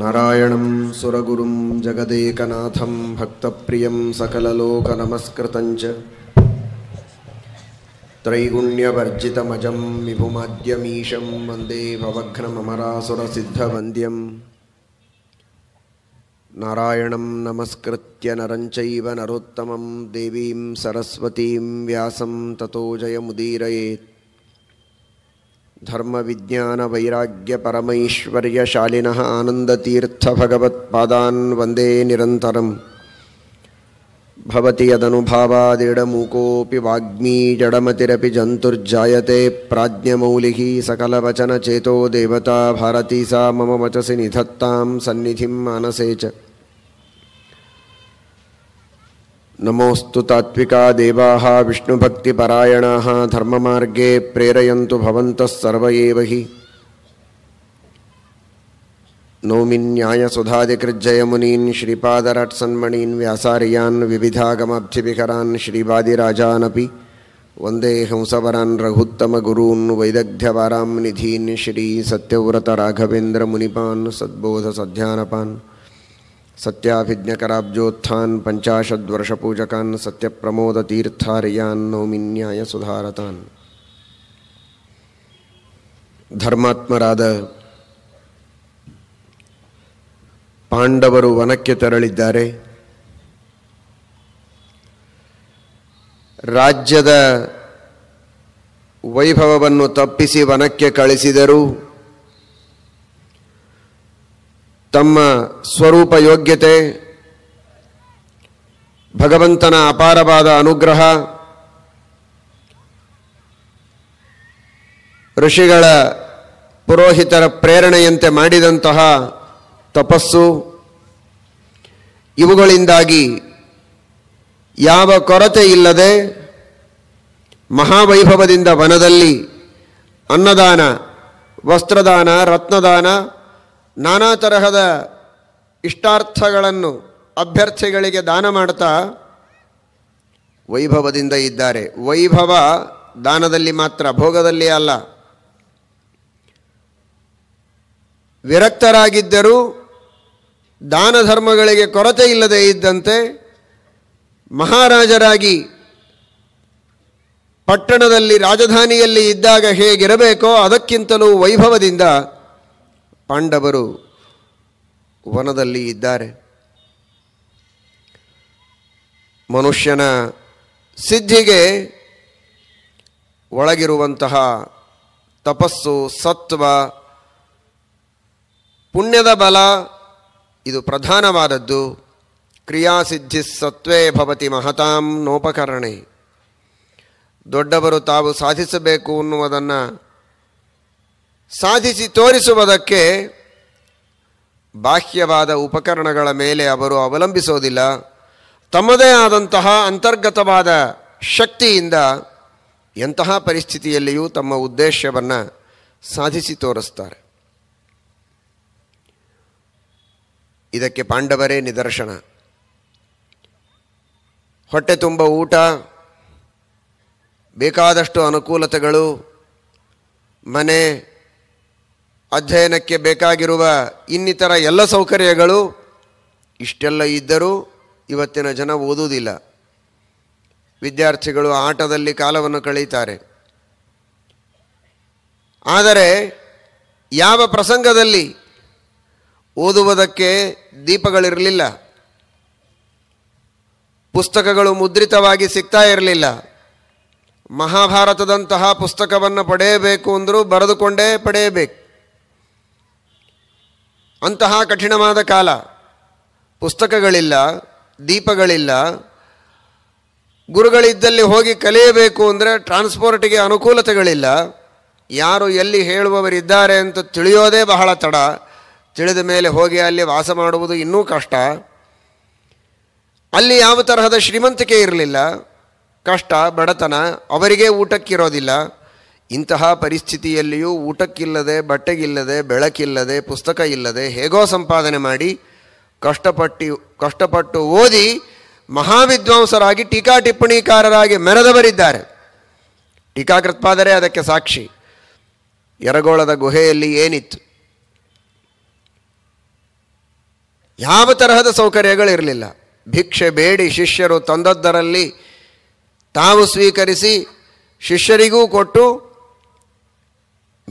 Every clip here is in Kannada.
नारायणं सुरगुरुं जगदेकनाथं भक्तप्रियं सकललोकनमस्कृतञ्च त्रैगुण्यवर्जितमजं विपुमाद्यमीशं वन्दे सुरसिद्धवन्द्यं नारायणं नमस्कृत्य नरञ्चैव नरोत्तमं देवीं सरस्वतीं व्यासं ततो जयमुदीरयेत् धर्मविज्ञानवैराग्यपरमैश्वर्यशालिनः आनन्दतीर्थभगवत्पादान् वन्दे निरन्तरम् भवति यदनुभावादिडमूकोऽपि वाग्मी जडमतिरपि जन्तुर्जायते प्राज्ञमौलिः सकलवचनचेतो देवता भारती सा मम वचसि निधत्तां सन्निधिं मानसे च नमोस्तु तात्विका देवाः विष्णुभक्तिपरायणाः धर्ममार्गे प्रेरयन्तु भवन्तः सर्व एव हि नौमिन्यायसुधादिकृज्जयमुनीन् श्रीपादरट्सन्मणीन् व्यासार्यान् विविधागमब्धिविहरान् श्रीवादिराजानपि वन्दे हंसवरान् रघुत्तमगुरून् वैदग्ध्यवरां निधीन् श्रीसत्यव्रतराघवेन्द्रमुनिपान् सद्बोधसध्यानपान् ಸತ್ಯಾಭಿಜ್ಞಕರಾಬ್ಜೋತ್ಥಾನ್ ಪಂಚಾಶದ್ವರ್ಷ ಪೂಜಕಾನ್ ಸತ್ಯಪ್ರಮೋದ ನೌಮಿನ್ಯಾಯ ಸುಧಾರತಾನ್ ಧರ್ಮಾತ್ಮರಾದ ಪಾಂಡವರು ವನಕ್ಕೆ ತೆರಳಿದ್ದಾರೆ ರಾಜ್ಯದ ವೈಭವವನ್ನು ತಪ್ಪಿಸಿ ವನಕ್ಕೆ ಕಳಿಸಿದರು ತಮ್ಮ ಸ್ವರೂಪ ಯೋಗ್ಯತೆ ಭಗವಂತನ ಅಪಾರವಾದ ಅನುಗ್ರಹ ಋಷಿಗಳ ಪುರೋಹಿತರ ಪ್ರೇರಣೆಯಂತೆ ಮಾಡಿದಂತಹ ತಪಸ್ಸು ಇವುಗಳಿಂದಾಗಿ ಯಾವ ಕೊರತೆ ಇಲ್ಲದೆ ಮಹಾವೈಭವದಿಂದ ವನದಲ್ಲಿ ಅನ್ನದಾನ ವಸ್ತ್ರದಾನ ರತ್ನದಾನ ನಾನಾ ತರಹದ ಇಷ್ಟಾರ್ಥಗಳನ್ನು ಅಭ್ಯರ್ಥಿಗಳಿಗೆ ದಾನ ಮಾಡ್ತಾ ವೈಭವದಿಂದ ಇದ್ದಾರೆ ವೈಭವ ದಾನದಲ್ಲಿ ಮಾತ್ರ ಭೋಗದಲ್ಲಿ ಅಲ್ಲ ವಿರಕ್ತರಾಗಿದ್ದರೂ ದಾನ ಧರ್ಮಗಳಿಗೆ ಕೊರತೆ ಇಲ್ಲದೆ ಇದ್ದಂತೆ ಮಹಾರಾಜರಾಗಿ ಪಟ್ಟಣದಲ್ಲಿ ರಾಜಧಾನಿಯಲ್ಲಿ ಇದ್ದಾಗ ಹೇಗಿರಬೇಕೋ ಅದಕ್ಕಿಂತಲೂ ವೈಭವದಿಂದ ಪಾಂಡವರು ವನದಲ್ಲಿ ಇದ್ದಾರೆ ಮನುಷ್ಯನ ಸಿದ್ಧಿಗೆ ಒಳಗಿರುವಂತಹ ತಪಸ್ಸು ಸತ್ವ ಪುಣ್ಯದ ಬಲ ಇದು ಪ್ರಧಾನವಾದದ್ದು ಕ್ರಿಯಾಸಿದ್ಧಿ ಸತ್ವೇ ಭವತಿ ಮಹತಾಂ ನೋಪಕರಣೆ ದೊಡ್ಡವರು ತಾವು ಸಾಧಿಸಬೇಕು ಅನ್ನುವುದನ್ನು ಸಾಧಿಸಿ ತೋರಿಸುವುದಕ್ಕೆ ಬಾಹ್ಯವಾದ ಉಪಕರಣಗಳ ಮೇಲೆ ಅವರು ಅವಲಂಬಿಸೋದಿಲ್ಲ ತಮ್ಮದೇ ಆದಂತಹ ಅಂತರ್ಗತವಾದ ಶಕ್ತಿಯಿಂದ ಎಂತಹ ಪರಿಸ್ಥಿತಿಯಲ್ಲಿಯೂ ತಮ್ಮ ಉದ್ದೇಶವನ್ನು ಸಾಧಿಸಿ ತೋರಿಸ್ತಾರೆ ಇದಕ್ಕೆ ಪಾಂಡವರೇ ನಿದರ್ಶನ ಹೊಟ್ಟೆ ತುಂಬ ಊಟ ಬೇಕಾದಷ್ಟು ಅನುಕೂಲತೆಗಳು ಮನೆ ಅಧ್ಯಯನಕ್ಕೆ ಬೇಕಾಗಿರುವ ಇನ್ನಿತರ ಎಲ್ಲ ಸೌಕರ್ಯಗಳು ಇಷ್ಟೆಲ್ಲ ಇದ್ದರೂ ಇವತ್ತಿನ ಜನ ಓದುವುದಿಲ್ಲ ವಿದ್ಯಾರ್ಥಿಗಳು ಆಟದಲ್ಲಿ ಕಾಲವನ್ನು ಕಳೀತಾರೆ ಆದರೆ ಯಾವ ಪ್ರಸಂಗದಲ್ಲಿ ಓದುವುದಕ್ಕೆ ದೀಪಗಳಿರಲಿಲ್ಲ ಪುಸ್ತಕಗಳು ಮುದ್ರಿತವಾಗಿ ಸಿಗ್ತಾ ಇರಲಿಲ್ಲ ಮಹಾಭಾರತದಂತಹ ಪುಸ್ತಕವನ್ನು ಪಡೆಯಬೇಕು ಅಂದರೂ ಬರೆದುಕೊಂಡೇ ಪಡೆಯಬೇಕು ಅಂತಹ ಕಠಿಣವಾದ ಕಾಲ ಪುಸ್ತಕಗಳಿಲ್ಲ ದೀಪಗಳಿಲ್ಲ ಗುರುಗಳಿದ್ದಲ್ಲಿ ಹೋಗಿ ಕಲಿಯಬೇಕು ಅಂದರೆ ಟ್ರಾನ್ಸ್ಪೋರ್ಟಿಗೆ ಅನುಕೂಲತೆಗಳಿಲ್ಲ ಯಾರು ಎಲ್ಲಿ ಹೇಳುವವರಿದ್ದಾರೆ ಅಂತ ತಿಳಿಯೋದೇ ಬಹಳ ತಡ ತಿಳಿದ ಮೇಲೆ ಹೋಗಿ ಅಲ್ಲಿ ವಾಸ ಮಾಡುವುದು ಇನ್ನೂ ಕಷ್ಟ ಅಲ್ಲಿ ಯಾವ ತರಹದ ಶ್ರೀಮಂತಿಕೆ ಇರಲಿಲ್ಲ ಕಷ್ಟ ಬಡತನ ಅವರಿಗೆ ಊಟಕ್ಕಿರೋದಿಲ್ಲ ಇಂತಹ ಪರಿಸ್ಥಿತಿಯಲ್ಲಿಯೂ ಊಟಕ್ಕಿಲ್ಲದೆ ಬಟ್ಟೆಗಿಲ್ಲದೆ ಬೆಳಕಿಲ್ಲದೆ ಪುಸ್ತಕ ಇಲ್ಲದೆ ಹೇಗೋ ಸಂಪಾದನೆ ಮಾಡಿ ಕಷ್ಟಪಟ್ಟು ಕಷ್ಟಪಟ್ಟು ಓದಿ ಮಹಾವಿದ್ವಾಂಸರಾಗಿ ಟೀಕಾ ಟಿಪ್ಪಣಿಕಾರರಾಗಿ ಮೆರೆದವರಿದ್ದಾರೆ ಟೀಕಾಕೃತ್ಪಾದರೆ ಅದಕ್ಕೆ ಸಾಕ್ಷಿ ಎರಗೋಳದ ಗುಹೆಯಲ್ಲಿ ಏನಿತ್ತು ಯಾವ ತರಹದ ಸೌಕರ್ಯಗಳಿರಲಿಲ್ಲ ಭಿಕ್ಷೆ ಬೇಡಿ ಶಿಷ್ಯರು ತಂದದ್ದರಲ್ಲಿ ತಾವು ಸ್ವೀಕರಿಸಿ ಶಿಷ್ಯರಿಗೂ ಕೊಟ್ಟು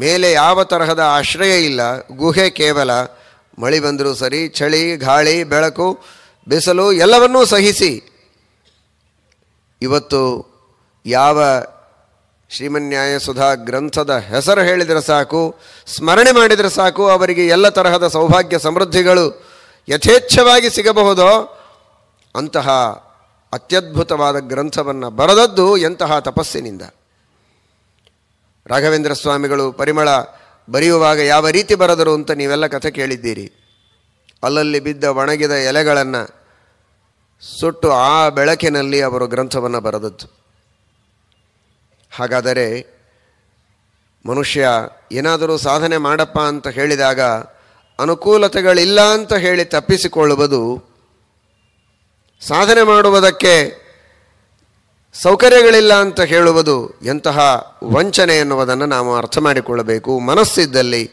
ಮೇಲೆ ಯಾವ ತರಹದ ಆಶ್ರಯ ಇಲ್ಲ ಗುಹೆ ಕೇವಲ ಮಳೆ ಬಂದರೂ ಸರಿ ಚಳಿ ಗಾಳಿ ಬೆಳಕು ಬಿಸಿಲು ಎಲ್ಲವನ್ನೂ ಸಹಿಸಿ ಇವತ್ತು ಯಾವ ಶ್ರೀಮನ್ಯಾಯ ಸುಧಾ ಗ್ರಂಥದ ಹೆಸರು ಹೇಳಿದರೆ ಸಾಕು ಸ್ಮರಣೆ ಮಾಡಿದರೆ ಸಾಕು ಅವರಿಗೆ ಎಲ್ಲ ತರಹದ ಸೌಭಾಗ್ಯ ಸಮೃದ್ಧಿಗಳು ಯಥೇಚ್ಛವಾಗಿ ಸಿಗಬಹುದೋ ಅಂತಹ ಅತ್ಯದ್ಭುತವಾದ ಗ್ರಂಥವನ್ನು ಬರೆದದ್ದು ಎಂತಹ ತಪಸ್ಸಿನಿಂದ ರಾಘವೇಂದ್ರ ಸ್ವಾಮಿಗಳು ಪರಿಮಳ ಬರೆಯುವಾಗ ಯಾವ ರೀತಿ ಬರೆದರು ಅಂತ ನೀವೆಲ್ಲ ಕಥೆ ಕೇಳಿದ್ದೀರಿ ಅಲ್ಲಲ್ಲಿ ಬಿದ್ದ ಒಣಗಿದ ಎಲೆಗಳನ್ನು ಸುಟ್ಟು ಆ ಬೆಳಕಿನಲ್ಲಿ ಅವರು ಗ್ರಂಥವನ್ನು ಬರೆದದ್ದು ಹಾಗಾದರೆ ಮನುಷ್ಯ ಏನಾದರೂ ಸಾಧನೆ ಮಾಡಪ್ಪ ಅಂತ ಹೇಳಿದಾಗ ಅನುಕೂಲತೆಗಳಿಲ್ಲ ಅಂತ ಹೇಳಿ ತಪ್ಪಿಸಿಕೊಳ್ಳುವುದು ಸಾಧನೆ ಮಾಡುವುದಕ್ಕೆ ಸೌಕರ್ಯಗಳಿಲ್ಲ ಅಂತ ಹೇಳುವುದು ಎಂತಹ ವಂಚನೆ ಎನ್ನುವುದನ್ನು ನಾವು ಅರ್ಥ ಮಾಡಿಕೊಳ್ಳಬೇಕು ಮನಸ್ಸಿದ್ದಲ್ಲಿ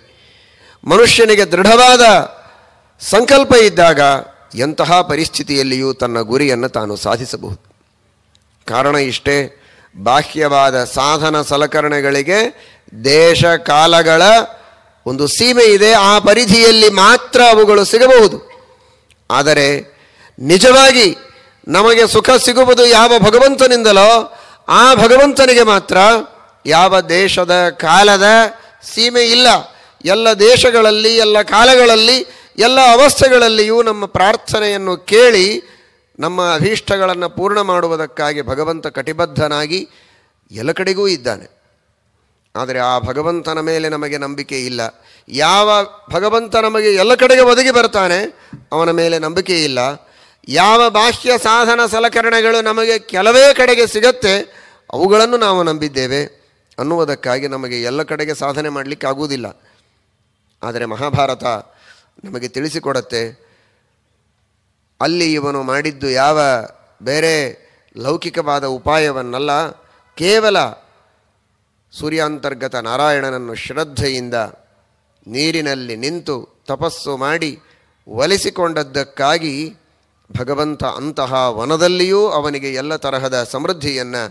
ಮನುಷ್ಯನಿಗೆ ದೃಢವಾದ ಸಂಕಲ್ಪ ಇದ್ದಾಗ ಎಂತಹ ಪರಿಸ್ಥಿತಿಯಲ್ಲಿಯೂ ತನ್ನ ಗುರಿಯನ್ನು ತಾನು ಸಾಧಿಸಬಹುದು ಕಾರಣ ಇಷ್ಟೇ ಬಾಹ್ಯವಾದ ಸಾಧನ ಸಲಕರಣೆಗಳಿಗೆ ದೇಶ ಕಾಲಗಳ ಒಂದು ಸೀಮೆ ಇದೆ ಆ ಪರಿಧಿಯಲ್ಲಿ ಮಾತ್ರ ಅವುಗಳು ಸಿಗಬಹುದು ಆದರೆ ನಿಜವಾಗಿ ನಮಗೆ ಸುಖ ಸಿಗುವುದು ಯಾವ ಭಗವಂತನಿಂದಲೋ ಆ ಭಗವಂತನಿಗೆ ಮಾತ್ರ ಯಾವ ದೇಶದ ಕಾಲದ ಸೀಮೆ ಇಲ್ಲ ಎಲ್ಲ ದೇಶಗಳಲ್ಲಿ ಎಲ್ಲ ಕಾಲಗಳಲ್ಲಿ ಎಲ್ಲ ಅವಸ್ಥೆಗಳಲ್ಲಿಯೂ ನಮ್ಮ ಪ್ರಾರ್ಥನೆಯನ್ನು ಕೇಳಿ ನಮ್ಮ ಅಭೀಷ್ಟಗಳನ್ನು ಪೂರ್ಣ ಮಾಡುವುದಕ್ಕಾಗಿ ಭಗವಂತ ಕಟಿಬದ್ಧನಾಗಿ ಎಲ್ಲ ಕಡೆಗೂ ಇದ್ದಾನೆ ಆದರೆ ಆ ಭಗವಂತನ ಮೇಲೆ ನಮಗೆ ನಂಬಿಕೆ ಇಲ್ಲ ಯಾವ ಭಗವಂತ ನಮಗೆ ಎಲ್ಲ ಕಡೆಗೆ ಒದಗಿ ಬರ್ತಾನೆ ಅವನ ಮೇಲೆ ನಂಬಿಕೆ ಇಲ್ಲ ಯಾವ ಬಾಹ್ಯ ಸಾಧನ ಸಲಕರಣೆಗಳು ನಮಗೆ ಕೆಲವೇ ಕಡೆಗೆ ಸಿಗತ್ತೆ ಅವುಗಳನ್ನು ನಾವು ನಂಬಿದ್ದೇವೆ ಅನ್ನುವುದಕ್ಕಾಗಿ ನಮಗೆ ಎಲ್ಲ ಕಡೆಗೆ ಸಾಧನೆ ಮಾಡಲಿಕ್ಕೆ ಆಗುವುದಿಲ್ಲ ಆದರೆ ಮಹಾಭಾರತ ನಮಗೆ ತಿಳಿಸಿಕೊಡತ್ತೆ ಅಲ್ಲಿ ಇವನು ಮಾಡಿದ್ದು ಯಾವ ಬೇರೆ ಲೌಕಿಕವಾದ ಉಪಾಯವನ್ನಲ್ಲ ಕೇವಲ ಸೂರ್ಯಾಂತರ್ಗತ ನಾರಾಯಣನನ್ನು ಶ್ರದ್ಧೆಯಿಂದ ನೀರಿನಲ್ಲಿ ನಿಂತು ತಪಸ್ಸು ಮಾಡಿ ಒಲಿಸಿಕೊಂಡದ್ದಕ್ಕಾಗಿ ಭಗವಂತ ಅಂತಹ ವನದಲ್ಲಿಯೂ ಅವನಿಗೆ ಎಲ್ಲ ತರಹದ ಸಮೃದ್ಧಿಯನ್ನು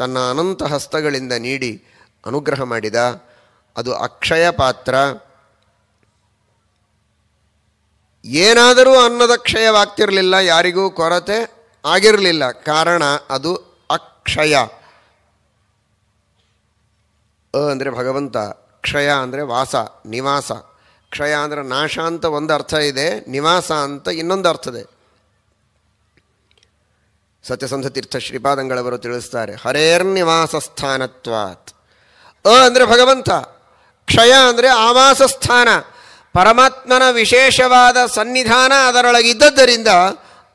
ತನ್ನ ಅನಂತ ಹಸ್ತಗಳಿಂದ ನೀಡಿ ಅನುಗ್ರಹ ಮಾಡಿದ ಅದು ಅಕ್ಷಯ ಪಾತ್ರ ಏನಾದರೂ ಅನ್ನದ ಕ್ಷಯವಾಗ್ತಿರಲಿಲ್ಲ ಯಾರಿಗೂ ಕೊರತೆ ಆಗಿರಲಿಲ್ಲ ಕಾರಣ ಅದು ಅಕ್ಷಯ ಅಂದರೆ ಭಗವಂತ ಕ್ಷಯ ಅಂದರೆ ವಾಸ ನಿವಾಸ ಕ್ಷಯ ಅಂದರೆ ನಾಶ ಅಂತ ಒಂದು ಅರ್ಥ ಇದೆ ನಿವಾಸ ಅಂತ ಇನ್ನೊಂದು ಅರ್ಥದೆ ತೀರ್ಥ ಶ್ರೀಪಾದಂಗಳವರು ತಿಳಿಸ್ತಾರೆ ಹರೇರ್ ಸ್ಥಾನತ್ವಾತ್ ಅ ಅಂದರೆ ಭಗವಂತ ಕ್ಷಯ ಅಂದರೆ ಆವಾಸ ಸ್ಥಾನ ಪರಮಾತ್ಮನ ವಿಶೇಷವಾದ ಸನ್ನಿಧಾನ ಅದರೊಳಗಿದ್ದದ್ದರಿಂದ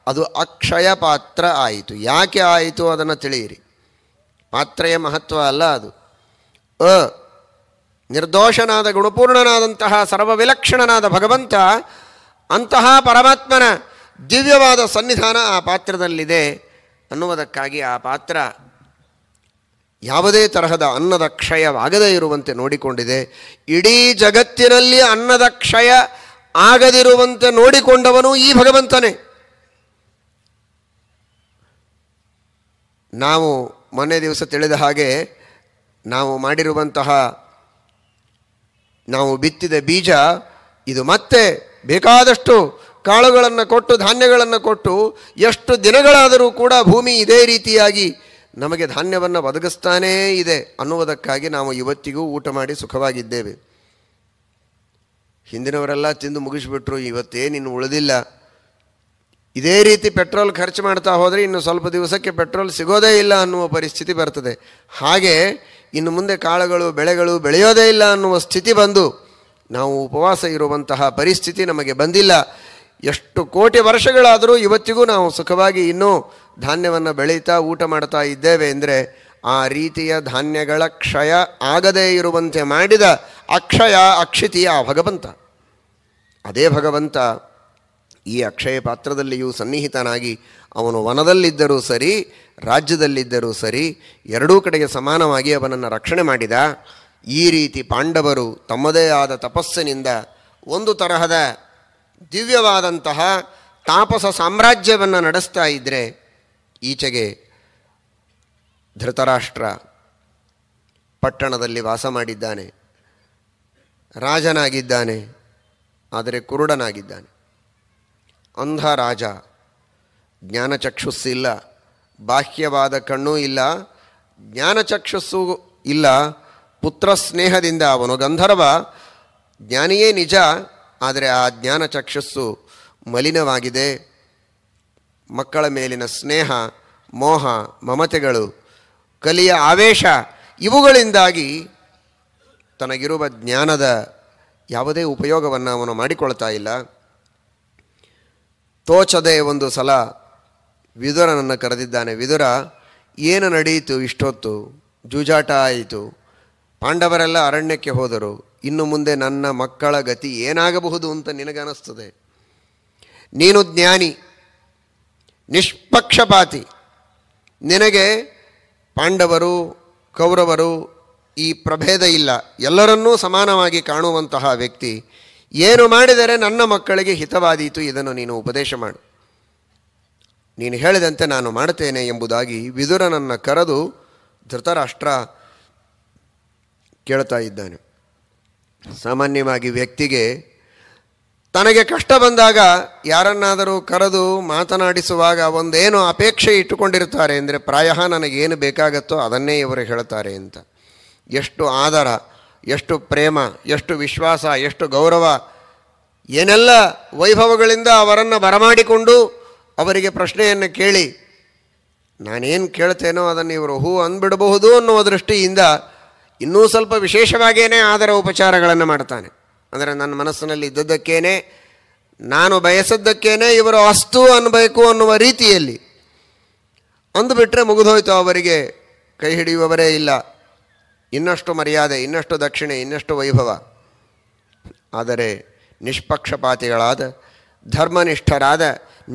ಅದು ಅಕ್ಷಯ ಪಾತ್ರ ಆಯಿತು ಯಾಕೆ ಆಯಿತು ಅದನ್ನು ತಿಳಿಯಿರಿ ಪಾತ್ರೆಯ ಮಹತ್ವ ಅಲ್ಲ ಅದು ಅ ನಿರ್ದೋಷನಾದ ಗುಣಪೂರ್ಣನಾದಂತಹ ಸರ್ವವಿಲಕ್ಷಣನಾದ ಭಗವಂತ ಅಂತಹ ಪರಮಾತ್ಮನ ದಿವ್ಯವಾದ ಸನ್ನಿಧಾನ ಆ ಪಾತ್ರದಲ್ಲಿದೆ ಅನ್ನುವುದಕ್ಕಾಗಿ ಆ ಪಾತ್ರ ಯಾವುದೇ ತರಹದ ಅನ್ನದ ಕ್ಷಯವಾಗದೇ ಇರುವಂತೆ ನೋಡಿಕೊಂಡಿದೆ ಇಡೀ ಜಗತ್ತಿನಲ್ಲಿ ಅನ್ನದ ಕ್ಷಯ ಆಗದಿರುವಂತೆ ನೋಡಿಕೊಂಡವನು ಈ ಭಗವಂತನೇ ನಾವು ಮೊನ್ನೆ ದಿವಸ ತಿಳಿದ ಹಾಗೆ ನಾವು ಮಾಡಿರುವಂತಹ ನಾವು ಬಿತ್ತಿದ ಬೀಜ ಇದು ಮತ್ತೆ ಬೇಕಾದಷ್ಟು ಕಾಳುಗಳನ್ನು ಕೊಟ್ಟು ಧಾನ್ಯಗಳನ್ನು ಕೊಟ್ಟು ಎಷ್ಟು ದಿನಗಳಾದರೂ ಕೂಡ ಭೂಮಿ ಇದೇ ರೀತಿಯಾಗಿ ನಮಗೆ ಧಾನ್ಯವನ್ನು ಒದಗಿಸ್ತಾನೇ ಇದೆ ಅನ್ನುವುದಕ್ಕಾಗಿ ನಾವು ಇವತ್ತಿಗೂ ಊಟ ಮಾಡಿ ಸುಖವಾಗಿದ್ದೇವೆ ಹಿಂದಿನವರೆಲ್ಲ ತಿಂದು ಮುಗಿಸಿಬಿಟ್ರು ಇವತ್ತೇನಿನ್ನು ಉಳಿದಿಲ್ಲ ಇದೇ ರೀತಿ ಪೆಟ್ರೋಲ್ ಖರ್ಚು ಮಾಡ್ತಾ ಹೋದರೆ ಇನ್ನು ಸ್ವಲ್ಪ ದಿವಸಕ್ಕೆ ಪೆಟ್ರೋಲ್ ಸಿಗೋದೇ ಇಲ್ಲ ಅನ್ನುವ ಪರಿಸ್ಥಿತಿ ಬರ್ತದೆ ಹಾಗೆ ಇನ್ನು ಮುಂದೆ ಕಾಳುಗಳು ಬೆಳೆಗಳು ಬೆಳೆಯೋದೇ ಇಲ್ಲ ಅನ್ನುವ ಸ್ಥಿತಿ ಬಂದು ನಾವು ಉಪವಾಸ ಇರುವಂತಹ ಪರಿಸ್ಥಿತಿ ನಮಗೆ ಬಂದಿಲ್ಲ ಎಷ್ಟು ಕೋಟಿ ವರ್ಷಗಳಾದರೂ ಇವತ್ತಿಗೂ ನಾವು ಸುಖವಾಗಿ ಇನ್ನೂ ಧಾನ್ಯವನ್ನು ಬೆಳೀತಾ ಊಟ ಮಾಡ್ತಾ ಇದ್ದೇವೆ ಅಂದರೆ ಆ ರೀತಿಯ ಧಾನ್ಯಗಳ ಕ್ಷಯ ಆಗದೇ ಇರುವಂತೆ ಮಾಡಿದ ಅಕ್ಷಯ ಅಕ್ಷಿತಿಯ ಆ ಭಗವಂತ ಅದೇ ಭಗವಂತ ಈ ಅಕ್ಷಯ ಪಾತ್ರದಲ್ಲಿಯೂ ಸನ್ನಿಹಿತನಾಗಿ ಅವನು ವನದಲ್ಲಿದ್ದರೂ ಸರಿ ರಾಜ್ಯದಲ್ಲಿದ್ದರೂ ಸರಿ ಎರಡೂ ಕಡೆಗೆ ಸಮಾನವಾಗಿ ಅವನನ್ನು ರಕ್ಷಣೆ ಮಾಡಿದ ಈ ರೀತಿ ಪಾಂಡವರು ತಮ್ಮದೇ ಆದ ತಪಸ್ಸಿನಿಂದ ಒಂದು ತರಹದ ದಿವ್ಯವಾದಂತಹ ತಾಪಸ ಸಾಮ್ರಾಜ್ಯವನ್ನು ನಡೆಸ್ತಾ ಇದ್ದರೆ ಈಚೆಗೆ ಧೃತರಾಷ್ಟ್ರ ಪಟ್ಟಣದಲ್ಲಿ ವಾಸ ಮಾಡಿದ್ದಾನೆ ರಾಜನಾಗಿದ್ದಾನೆ ಆದರೆ ಕುರುಡನಾಗಿದ್ದಾನೆ ಅಂಧ ರಾಜ ಜ್ಞಾನಚಕ್ಷುಸ್ಸಿಲ್ಲ ಬಾಹ್ಯವಾದ ಕಣ್ಣೂ ಇಲ್ಲ ಜ್ಞಾನಚಕ್ಷುಸ್ಸು ಇಲ್ಲ ಪುತ್ರ ಸ್ನೇಹದಿಂದ ಅವನು ಗಂಧರ್ವ ಜ್ಞಾನಿಯೇ ನಿಜ ಆದರೆ ಆ ಜ್ಞಾನ ಚಕ್ಷಸ್ಸು ಮಲಿನವಾಗಿದೆ ಮಕ್ಕಳ ಮೇಲಿನ ಸ್ನೇಹ ಮೋಹ ಮಮತೆಗಳು ಕಲಿಯ ಆವೇಶ ಇವುಗಳಿಂದಾಗಿ ತನಗಿರುವ ಜ್ಞಾನದ ಯಾವುದೇ ಉಪಯೋಗವನ್ನು ಅವನು ಮಾಡಿಕೊಳ್ತಾ ಇಲ್ಲ ತೋಚದೆ ಒಂದು ಸಲ ವಿದುರನನ್ನು ಕರೆದಿದ್ದಾನೆ ವಿದುರ ಏನು ನಡೆಯಿತು ಇಷ್ಟೊತ್ತು ಜೂಜಾಟ ಆಯಿತು ಪಾಂಡವರೆಲ್ಲ ಅರಣ್ಯಕ್ಕೆ ಹೋದರು ಇನ್ನು ಮುಂದೆ ನನ್ನ ಮಕ್ಕಳ ಗತಿ ಏನಾಗಬಹುದು ಅಂತ ನಿನಗನಿಸ್ತದೆ ನೀನು ಜ್ಞಾನಿ ನಿಷ್ಪಕ್ಷಪಾತಿ ನಿನಗೆ ಪಾಂಡವರು ಕೌರವರು ಈ ಪ್ರಭೇದ ಇಲ್ಲ ಎಲ್ಲರನ್ನೂ ಸಮಾನವಾಗಿ ಕಾಣುವಂತಹ ವ್ಯಕ್ತಿ ಏನು ಮಾಡಿದರೆ ನನ್ನ ಮಕ್ಕಳಿಗೆ ಹಿತವಾದೀತು ಇದನ್ನು ನೀನು ಉಪದೇಶ ಮಾಡು ನೀನು ಹೇಳಿದಂತೆ ನಾನು ಮಾಡುತ್ತೇನೆ ಎಂಬುದಾಗಿ ವಿದುರನನ್ನು ಕರೆದು ಧೃತರಾಷ್ಟ್ರ ಕೇಳ್ತಾ ಇದ್ದಾನೆ ಸಾಮಾನ್ಯವಾಗಿ ವ್ಯಕ್ತಿಗೆ ತನಗೆ ಕಷ್ಟ ಬಂದಾಗ ಯಾರನ್ನಾದರೂ ಕರೆದು ಮಾತನಾಡಿಸುವಾಗ ಒಂದೇನು ಅಪೇಕ್ಷೆ ಇಟ್ಟುಕೊಂಡಿರುತ್ತಾರೆ ಅಂದರೆ ಪ್ರಾಯಃ ನನಗೇನು ಬೇಕಾಗತ್ತೋ ಅದನ್ನೇ ಇವರು ಹೇಳ್ತಾರೆ ಅಂತ ಎಷ್ಟು ಆದರ ಎಷ್ಟು ಪ್ರೇಮ ಎಷ್ಟು ವಿಶ್ವಾಸ ಎಷ್ಟು ಗೌರವ ಏನೆಲ್ಲ ವೈಭವಗಳಿಂದ ಅವರನ್ನು ಬರಮಾಡಿಕೊಂಡು ಅವರಿಗೆ ಪ್ರಶ್ನೆಯನ್ನು ಕೇಳಿ ನಾನೇನು ಕೇಳ್ತೇನೋ ಅದನ್ನು ಇವರು ಹೂ ಅಂದ್ಬಿಡಬಹುದು ಅನ್ನುವ ದೃಷ್ಟಿಯಿಂದ ಇನ್ನೂ ಸ್ವಲ್ಪ ವಿಶೇಷವಾಗಿಯೇ ಆದರ ಉಪಚಾರಗಳನ್ನು ಮಾಡ್ತಾನೆ ಅಂದರೆ ನನ್ನ ಮನಸ್ಸಿನಲ್ಲಿ ಇದ್ದದ್ದಕ್ಕೇನೆ ನಾನು ಬಯಸದ್ದಕ್ಕೇನೆ ಇವರು ಅಸ್ತು ಅನ್ನಬೇಕು ಅನ್ನುವ ರೀತಿಯಲ್ಲಿ ಅಂದುಬಿಟ್ರೆ ಮುಗಿದೋಯ್ತು ಅವರಿಗೆ ಕೈ ಹಿಡಿಯುವವರೇ ಇಲ್ಲ ಇನ್ನಷ್ಟು ಮರ್ಯಾದೆ ಇನ್ನಷ್ಟು ದಕ್ಷಿಣೆ ಇನ್ನಷ್ಟು ವೈಭವ ಆದರೆ ನಿಷ್ಪಕ್ಷಪಾತಿಗಳಾದ ಧರ್ಮನಿಷ್ಠರಾದ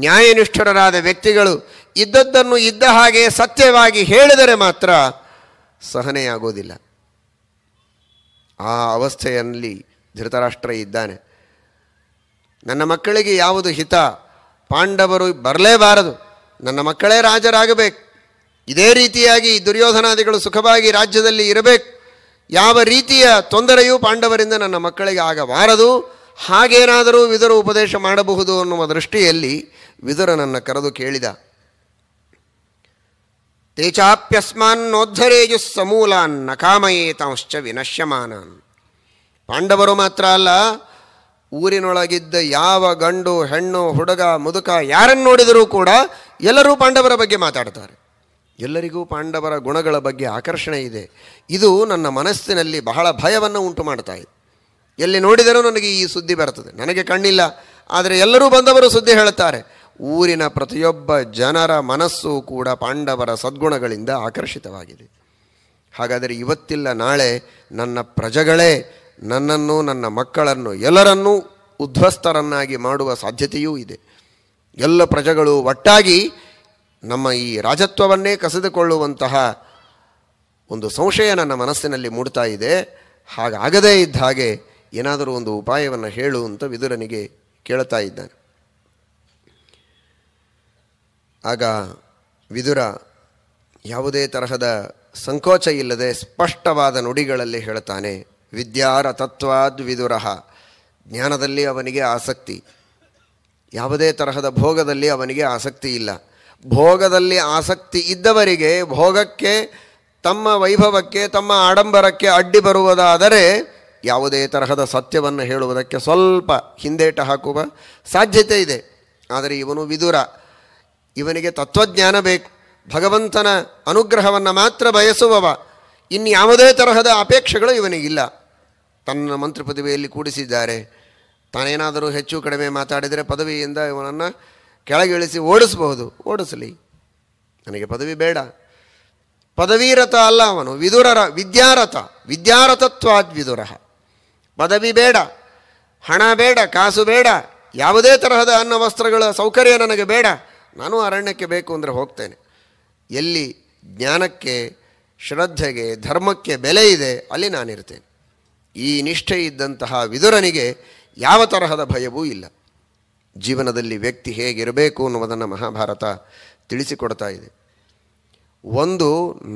ನ್ಯಾಯನಿಷ್ಠರಾದ ವ್ಯಕ್ತಿಗಳು ಇದ್ದದ್ದನ್ನು ಇದ್ದ ಹಾಗೆ ಸತ್ಯವಾಗಿ ಹೇಳಿದರೆ ಮಾತ್ರ ಸಹನೆಯಾಗೋದಿಲ್ಲ ಆ ಅವಸ್ಥೆಯಲ್ಲಿ ಧೃತರಾಷ್ಟ್ರ ಇದ್ದಾನೆ ನನ್ನ ಮಕ್ಕಳಿಗೆ ಯಾವುದು ಹಿತ ಪಾಂಡವರು ಬರಲೇಬಾರದು ನನ್ನ ಮಕ್ಕಳೇ ರಾಜರಾಗಬೇಕು ಇದೇ ರೀತಿಯಾಗಿ ದುರ್ಯೋಧನಾದಿಗಳು ಸುಖವಾಗಿ ರಾಜ್ಯದಲ್ಲಿ ಇರಬೇಕು ಯಾವ ರೀತಿಯ ತೊಂದರೆಯೂ ಪಾಂಡವರಿಂದ ನನ್ನ ಮಕ್ಕಳಿಗೆ ಆಗಬಾರದು ಹಾಗೇನಾದರೂ ವಿದುರು ಉಪದೇಶ ಮಾಡಬಹುದು ಅನ್ನುವ ದೃಷ್ಟಿಯಲ್ಲಿ ನನ್ನ ಕರೆದು ಕೇಳಿದ ತೇ ಚಾಪ್ಯಸ್ಮಾನ್ನೋದ್ಧರೇಯುಸ್ ಸಮೂಲಾನ್ ನಕಾಮಯೇತಾಂಶ್ಚ ವಿನಶ್ಯಮಾನಾನ್ ಪಾಂಡವರು ಮಾತ್ರ ಅಲ್ಲ ಊರಿನೊಳಗಿದ್ದ ಯಾವ ಗಂಡು ಹೆಣ್ಣು ಹುಡುಗ ಮುದುಕ ಯಾರನ್ನು ನೋಡಿದರೂ ಕೂಡ ಎಲ್ಲರೂ ಪಾಂಡವರ ಬಗ್ಗೆ ಮಾತಾಡ್ತಾರೆ ಎಲ್ಲರಿಗೂ ಪಾಂಡವರ ಗುಣಗಳ ಬಗ್ಗೆ ಆಕರ್ಷಣೆ ಇದೆ ಇದು ನನ್ನ ಮನಸ್ಸಿನಲ್ಲಿ ಬಹಳ ಭಯವನ್ನು ಉಂಟು ಮಾಡ್ತಾ ಇದೆ ಎಲ್ಲಿ ನೋಡಿದರೂ ನನಗೆ ಈ ಸುದ್ದಿ ಬರ್ತದೆ ನನಗೆ ಕಣ್ಣಿಲ್ಲ ಆದರೆ ಎಲ್ಲರೂ ಬಂದವರು ಸುದ್ದಿ ಹೇಳುತ್ತಾರೆ ಊರಿನ ಪ್ರತಿಯೊಬ್ಬ ಜನರ ಮನಸ್ಸು ಕೂಡ ಪಾಂಡವರ ಸದ್ಗುಣಗಳಿಂದ ಆಕರ್ಷಿತವಾಗಿದೆ ಹಾಗಾದರೆ ಇವತ್ತಿಲ್ಲ ನಾಳೆ ನನ್ನ ಪ್ರಜೆಗಳೇ ನನ್ನನ್ನು ನನ್ನ ಮಕ್ಕಳನ್ನು ಎಲ್ಲರನ್ನೂ ಉದ್ವಸ್ತರನ್ನಾಗಿ ಮಾಡುವ ಸಾಧ್ಯತೆಯೂ ಇದೆ ಎಲ್ಲ ಪ್ರಜೆಗಳು ಒಟ್ಟಾಗಿ ನಮ್ಮ ಈ ರಾಜತ್ವವನ್ನೇ ಕಸಿದುಕೊಳ್ಳುವಂತಹ ಒಂದು ಸಂಶಯ ನನ್ನ ಮನಸ್ಸಿನಲ್ಲಿ ಮೂಡ್ತಾ ಇದೆ ಹಾಗಾಗದೇ ಇದ್ದ ಹಾಗೆ ಏನಾದರೂ ಒಂದು ಉಪಾಯವನ್ನು ಹೇಳು ಅಂತ ವಿದುರನಿಗೆ ಕೇಳ್ತಾ ಇದ್ದಾನೆ ಆಗ ವಿದುರ ಯಾವುದೇ ತರಹದ ಸಂಕೋಚ ಇಲ್ಲದೆ ಸ್ಪಷ್ಟವಾದ ನುಡಿಗಳಲ್ಲಿ ಹೇಳ್ತಾನೆ ವಿದ್ಯಾರ ತತ್ವಾದ್ ವಿದುರಹ ಜ್ಞಾನದಲ್ಲಿ ಅವನಿಗೆ ಆಸಕ್ತಿ ಯಾವುದೇ ತರಹದ ಭೋಗದಲ್ಲಿ ಅವನಿಗೆ ಆಸಕ್ತಿ ಇಲ್ಲ ಭೋಗದಲ್ಲಿ ಆಸಕ್ತಿ ಇದ್ದವರಿಗೆ ಭೋಗಕ್ಕೆ ತಮ್ಮ ವೈಭವಕ್ಕೆ ತಮ್ಮ ಆಡಂಬರಕ್ಕೆ ಅಡ್ಡಿ ಬರುವುದಾದರೆ ಯಾವುದೇ ತರಹದ ಸತ್ಯವನ್ನು ಹೇಳುವುದಕ್ಕೆ ಸ್ವಲ್ಪ ಹಿಂದೇಟ ಹಾಕುವ ಸಾಧ್ಯತೆ ಇದೆ ಆದರೆ ಇವನು ವಿದುರ ಇವನಿಗೆ ತತ್ವಜ್ಞಾನ ಬೇಕು ಭಗವಂತನ ಅನುಗ್ರಹವನ್ನು ಮಾತ್ರ ಬಯಸುವವ ಇನ್ಯಾವುದೇ ತರಹದ ಅಪೇಕ್ಷೆಗಳು ಇವನಿಗಿಲ್ಲ ತನ್ನ ಮಂತ್ರಿ ಪದವಿಯಲ್ಲಿ ಕೂಡಿಸಿದ್ದಾರೆ ತಾನೇನಾದರೂ ಹೆಚ್ಚು ಕಡಿಮೆ ಮಾತಾಡಿದರೆ ಪದವಿಯಿಂದ ಇವನನ್ನು ಕೆಳಗಿಳಿಸಿ ಓಡಿಸಬಹುದು ಓಡಿಸಲಿ ನನಗೆ ಪದವಿ ಬೇಡ ಪದವೀರಥ ಅಲ್ಲ ಅವನು ವಿದುರರ ವಿದ್ಯಾರಥ ವಿದ್ಯಾರಥತ್ವಾದ್ ವಿದುರ ಪದವಿ ಬೇಡ ಹಣ ಬೇಡ ಕಾಸು ಬೇಡ ಯಾವುದೇ ತರಹದ ಅನ್ನ ವಸ್ತ್ರಗಳ ಸೌಕರ್ಯ ನನಗೆ ಬೇಡ ನಾನು ಅರಣ್ಯಕ್ಕೆ ಬೇಕು ಅಂದರೆ ಹೋಗ್ತೇನೆ ಎಲ್ಲಿ ಜ್ಞಾನಕ್ಕೆ ಶ್ರದ್ಧೆಗೆ ಧರ್ಮಕ್ಕೆ ಬೆಲೆ ಇದೆ ಅಲ್ಲಿ ನಾನಿರ್ತೇನೆ ಈ ನಿಷ್ಠೆ ಇದ್ದಂತಹ ವಿದುರನಿಗೆ ಯಾವ ತರಹದ ಭಯವೂ ಇಲ್ಲ ಜೀವನದಲ್ಲಿ ವ್ಯಕ್ತಿ ಹೇಗಿರಬೇಕು ಅನ್ನುವುದನ್ನು ಮಹಾಭಾರತ ತಿಳಿಸಿಕೊಡ್ತಾ ಇದೆ ಒಂದು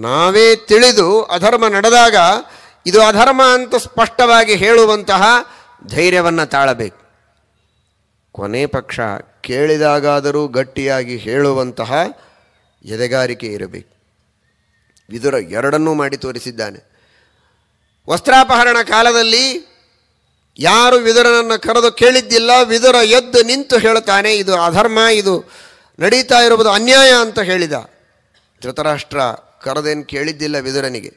ನಾವೇ ತಿಳಿದು ಅಧರ್ಮ ನಡೆದಾಗ ಇದು ಅಧರ್ಮ ಅಂತ ಸ್ಪಷ್ಟವಾಗಿ ಹೇಳುವಂತಹ ಧೈರ್ಯವನ್ನು ತಾಳಬೇಕು ಕೊನೆ ಪಕ್ಷ ಕೇಳಿದಾಗಾದರೂ ಗಟ್ಟಿಯಾಗಿ ಹೇಳುವಂತಹ ಎದೆಗಾರಿಕೆ ಇರಬೇಕು ವಿದುರ ಎರಡನ್ನೂ ಮಾಡಿ ತೋರಿಸಿದ್ದಾನೆ ವಸ್ತ್ರಾಪಹರಣ ಕಾಲದಲ್ಲಿ ಯಾರು ವಿದುರನನ್ನು ಕರೆದು ಕೇಳಿದ್ದಿಲ್ಲ ವಿದುರ ಎದ್ದು ನಿಂತು ಹೇಳುತ್ತಾನೆ ಇದು ಅಧರ್ಮ ಇದು ನಡೀತಾ ಇರುವುದು ಅನ್ಯಾಯ ಅಂತ ಹೇಳಿದ ಧೃತರಾಷ್ಟ್ರ ಕರೆದೇನು ಕೇಳಿದ್ದಿಲ್ಲ ವಿದುರನಿಗೆ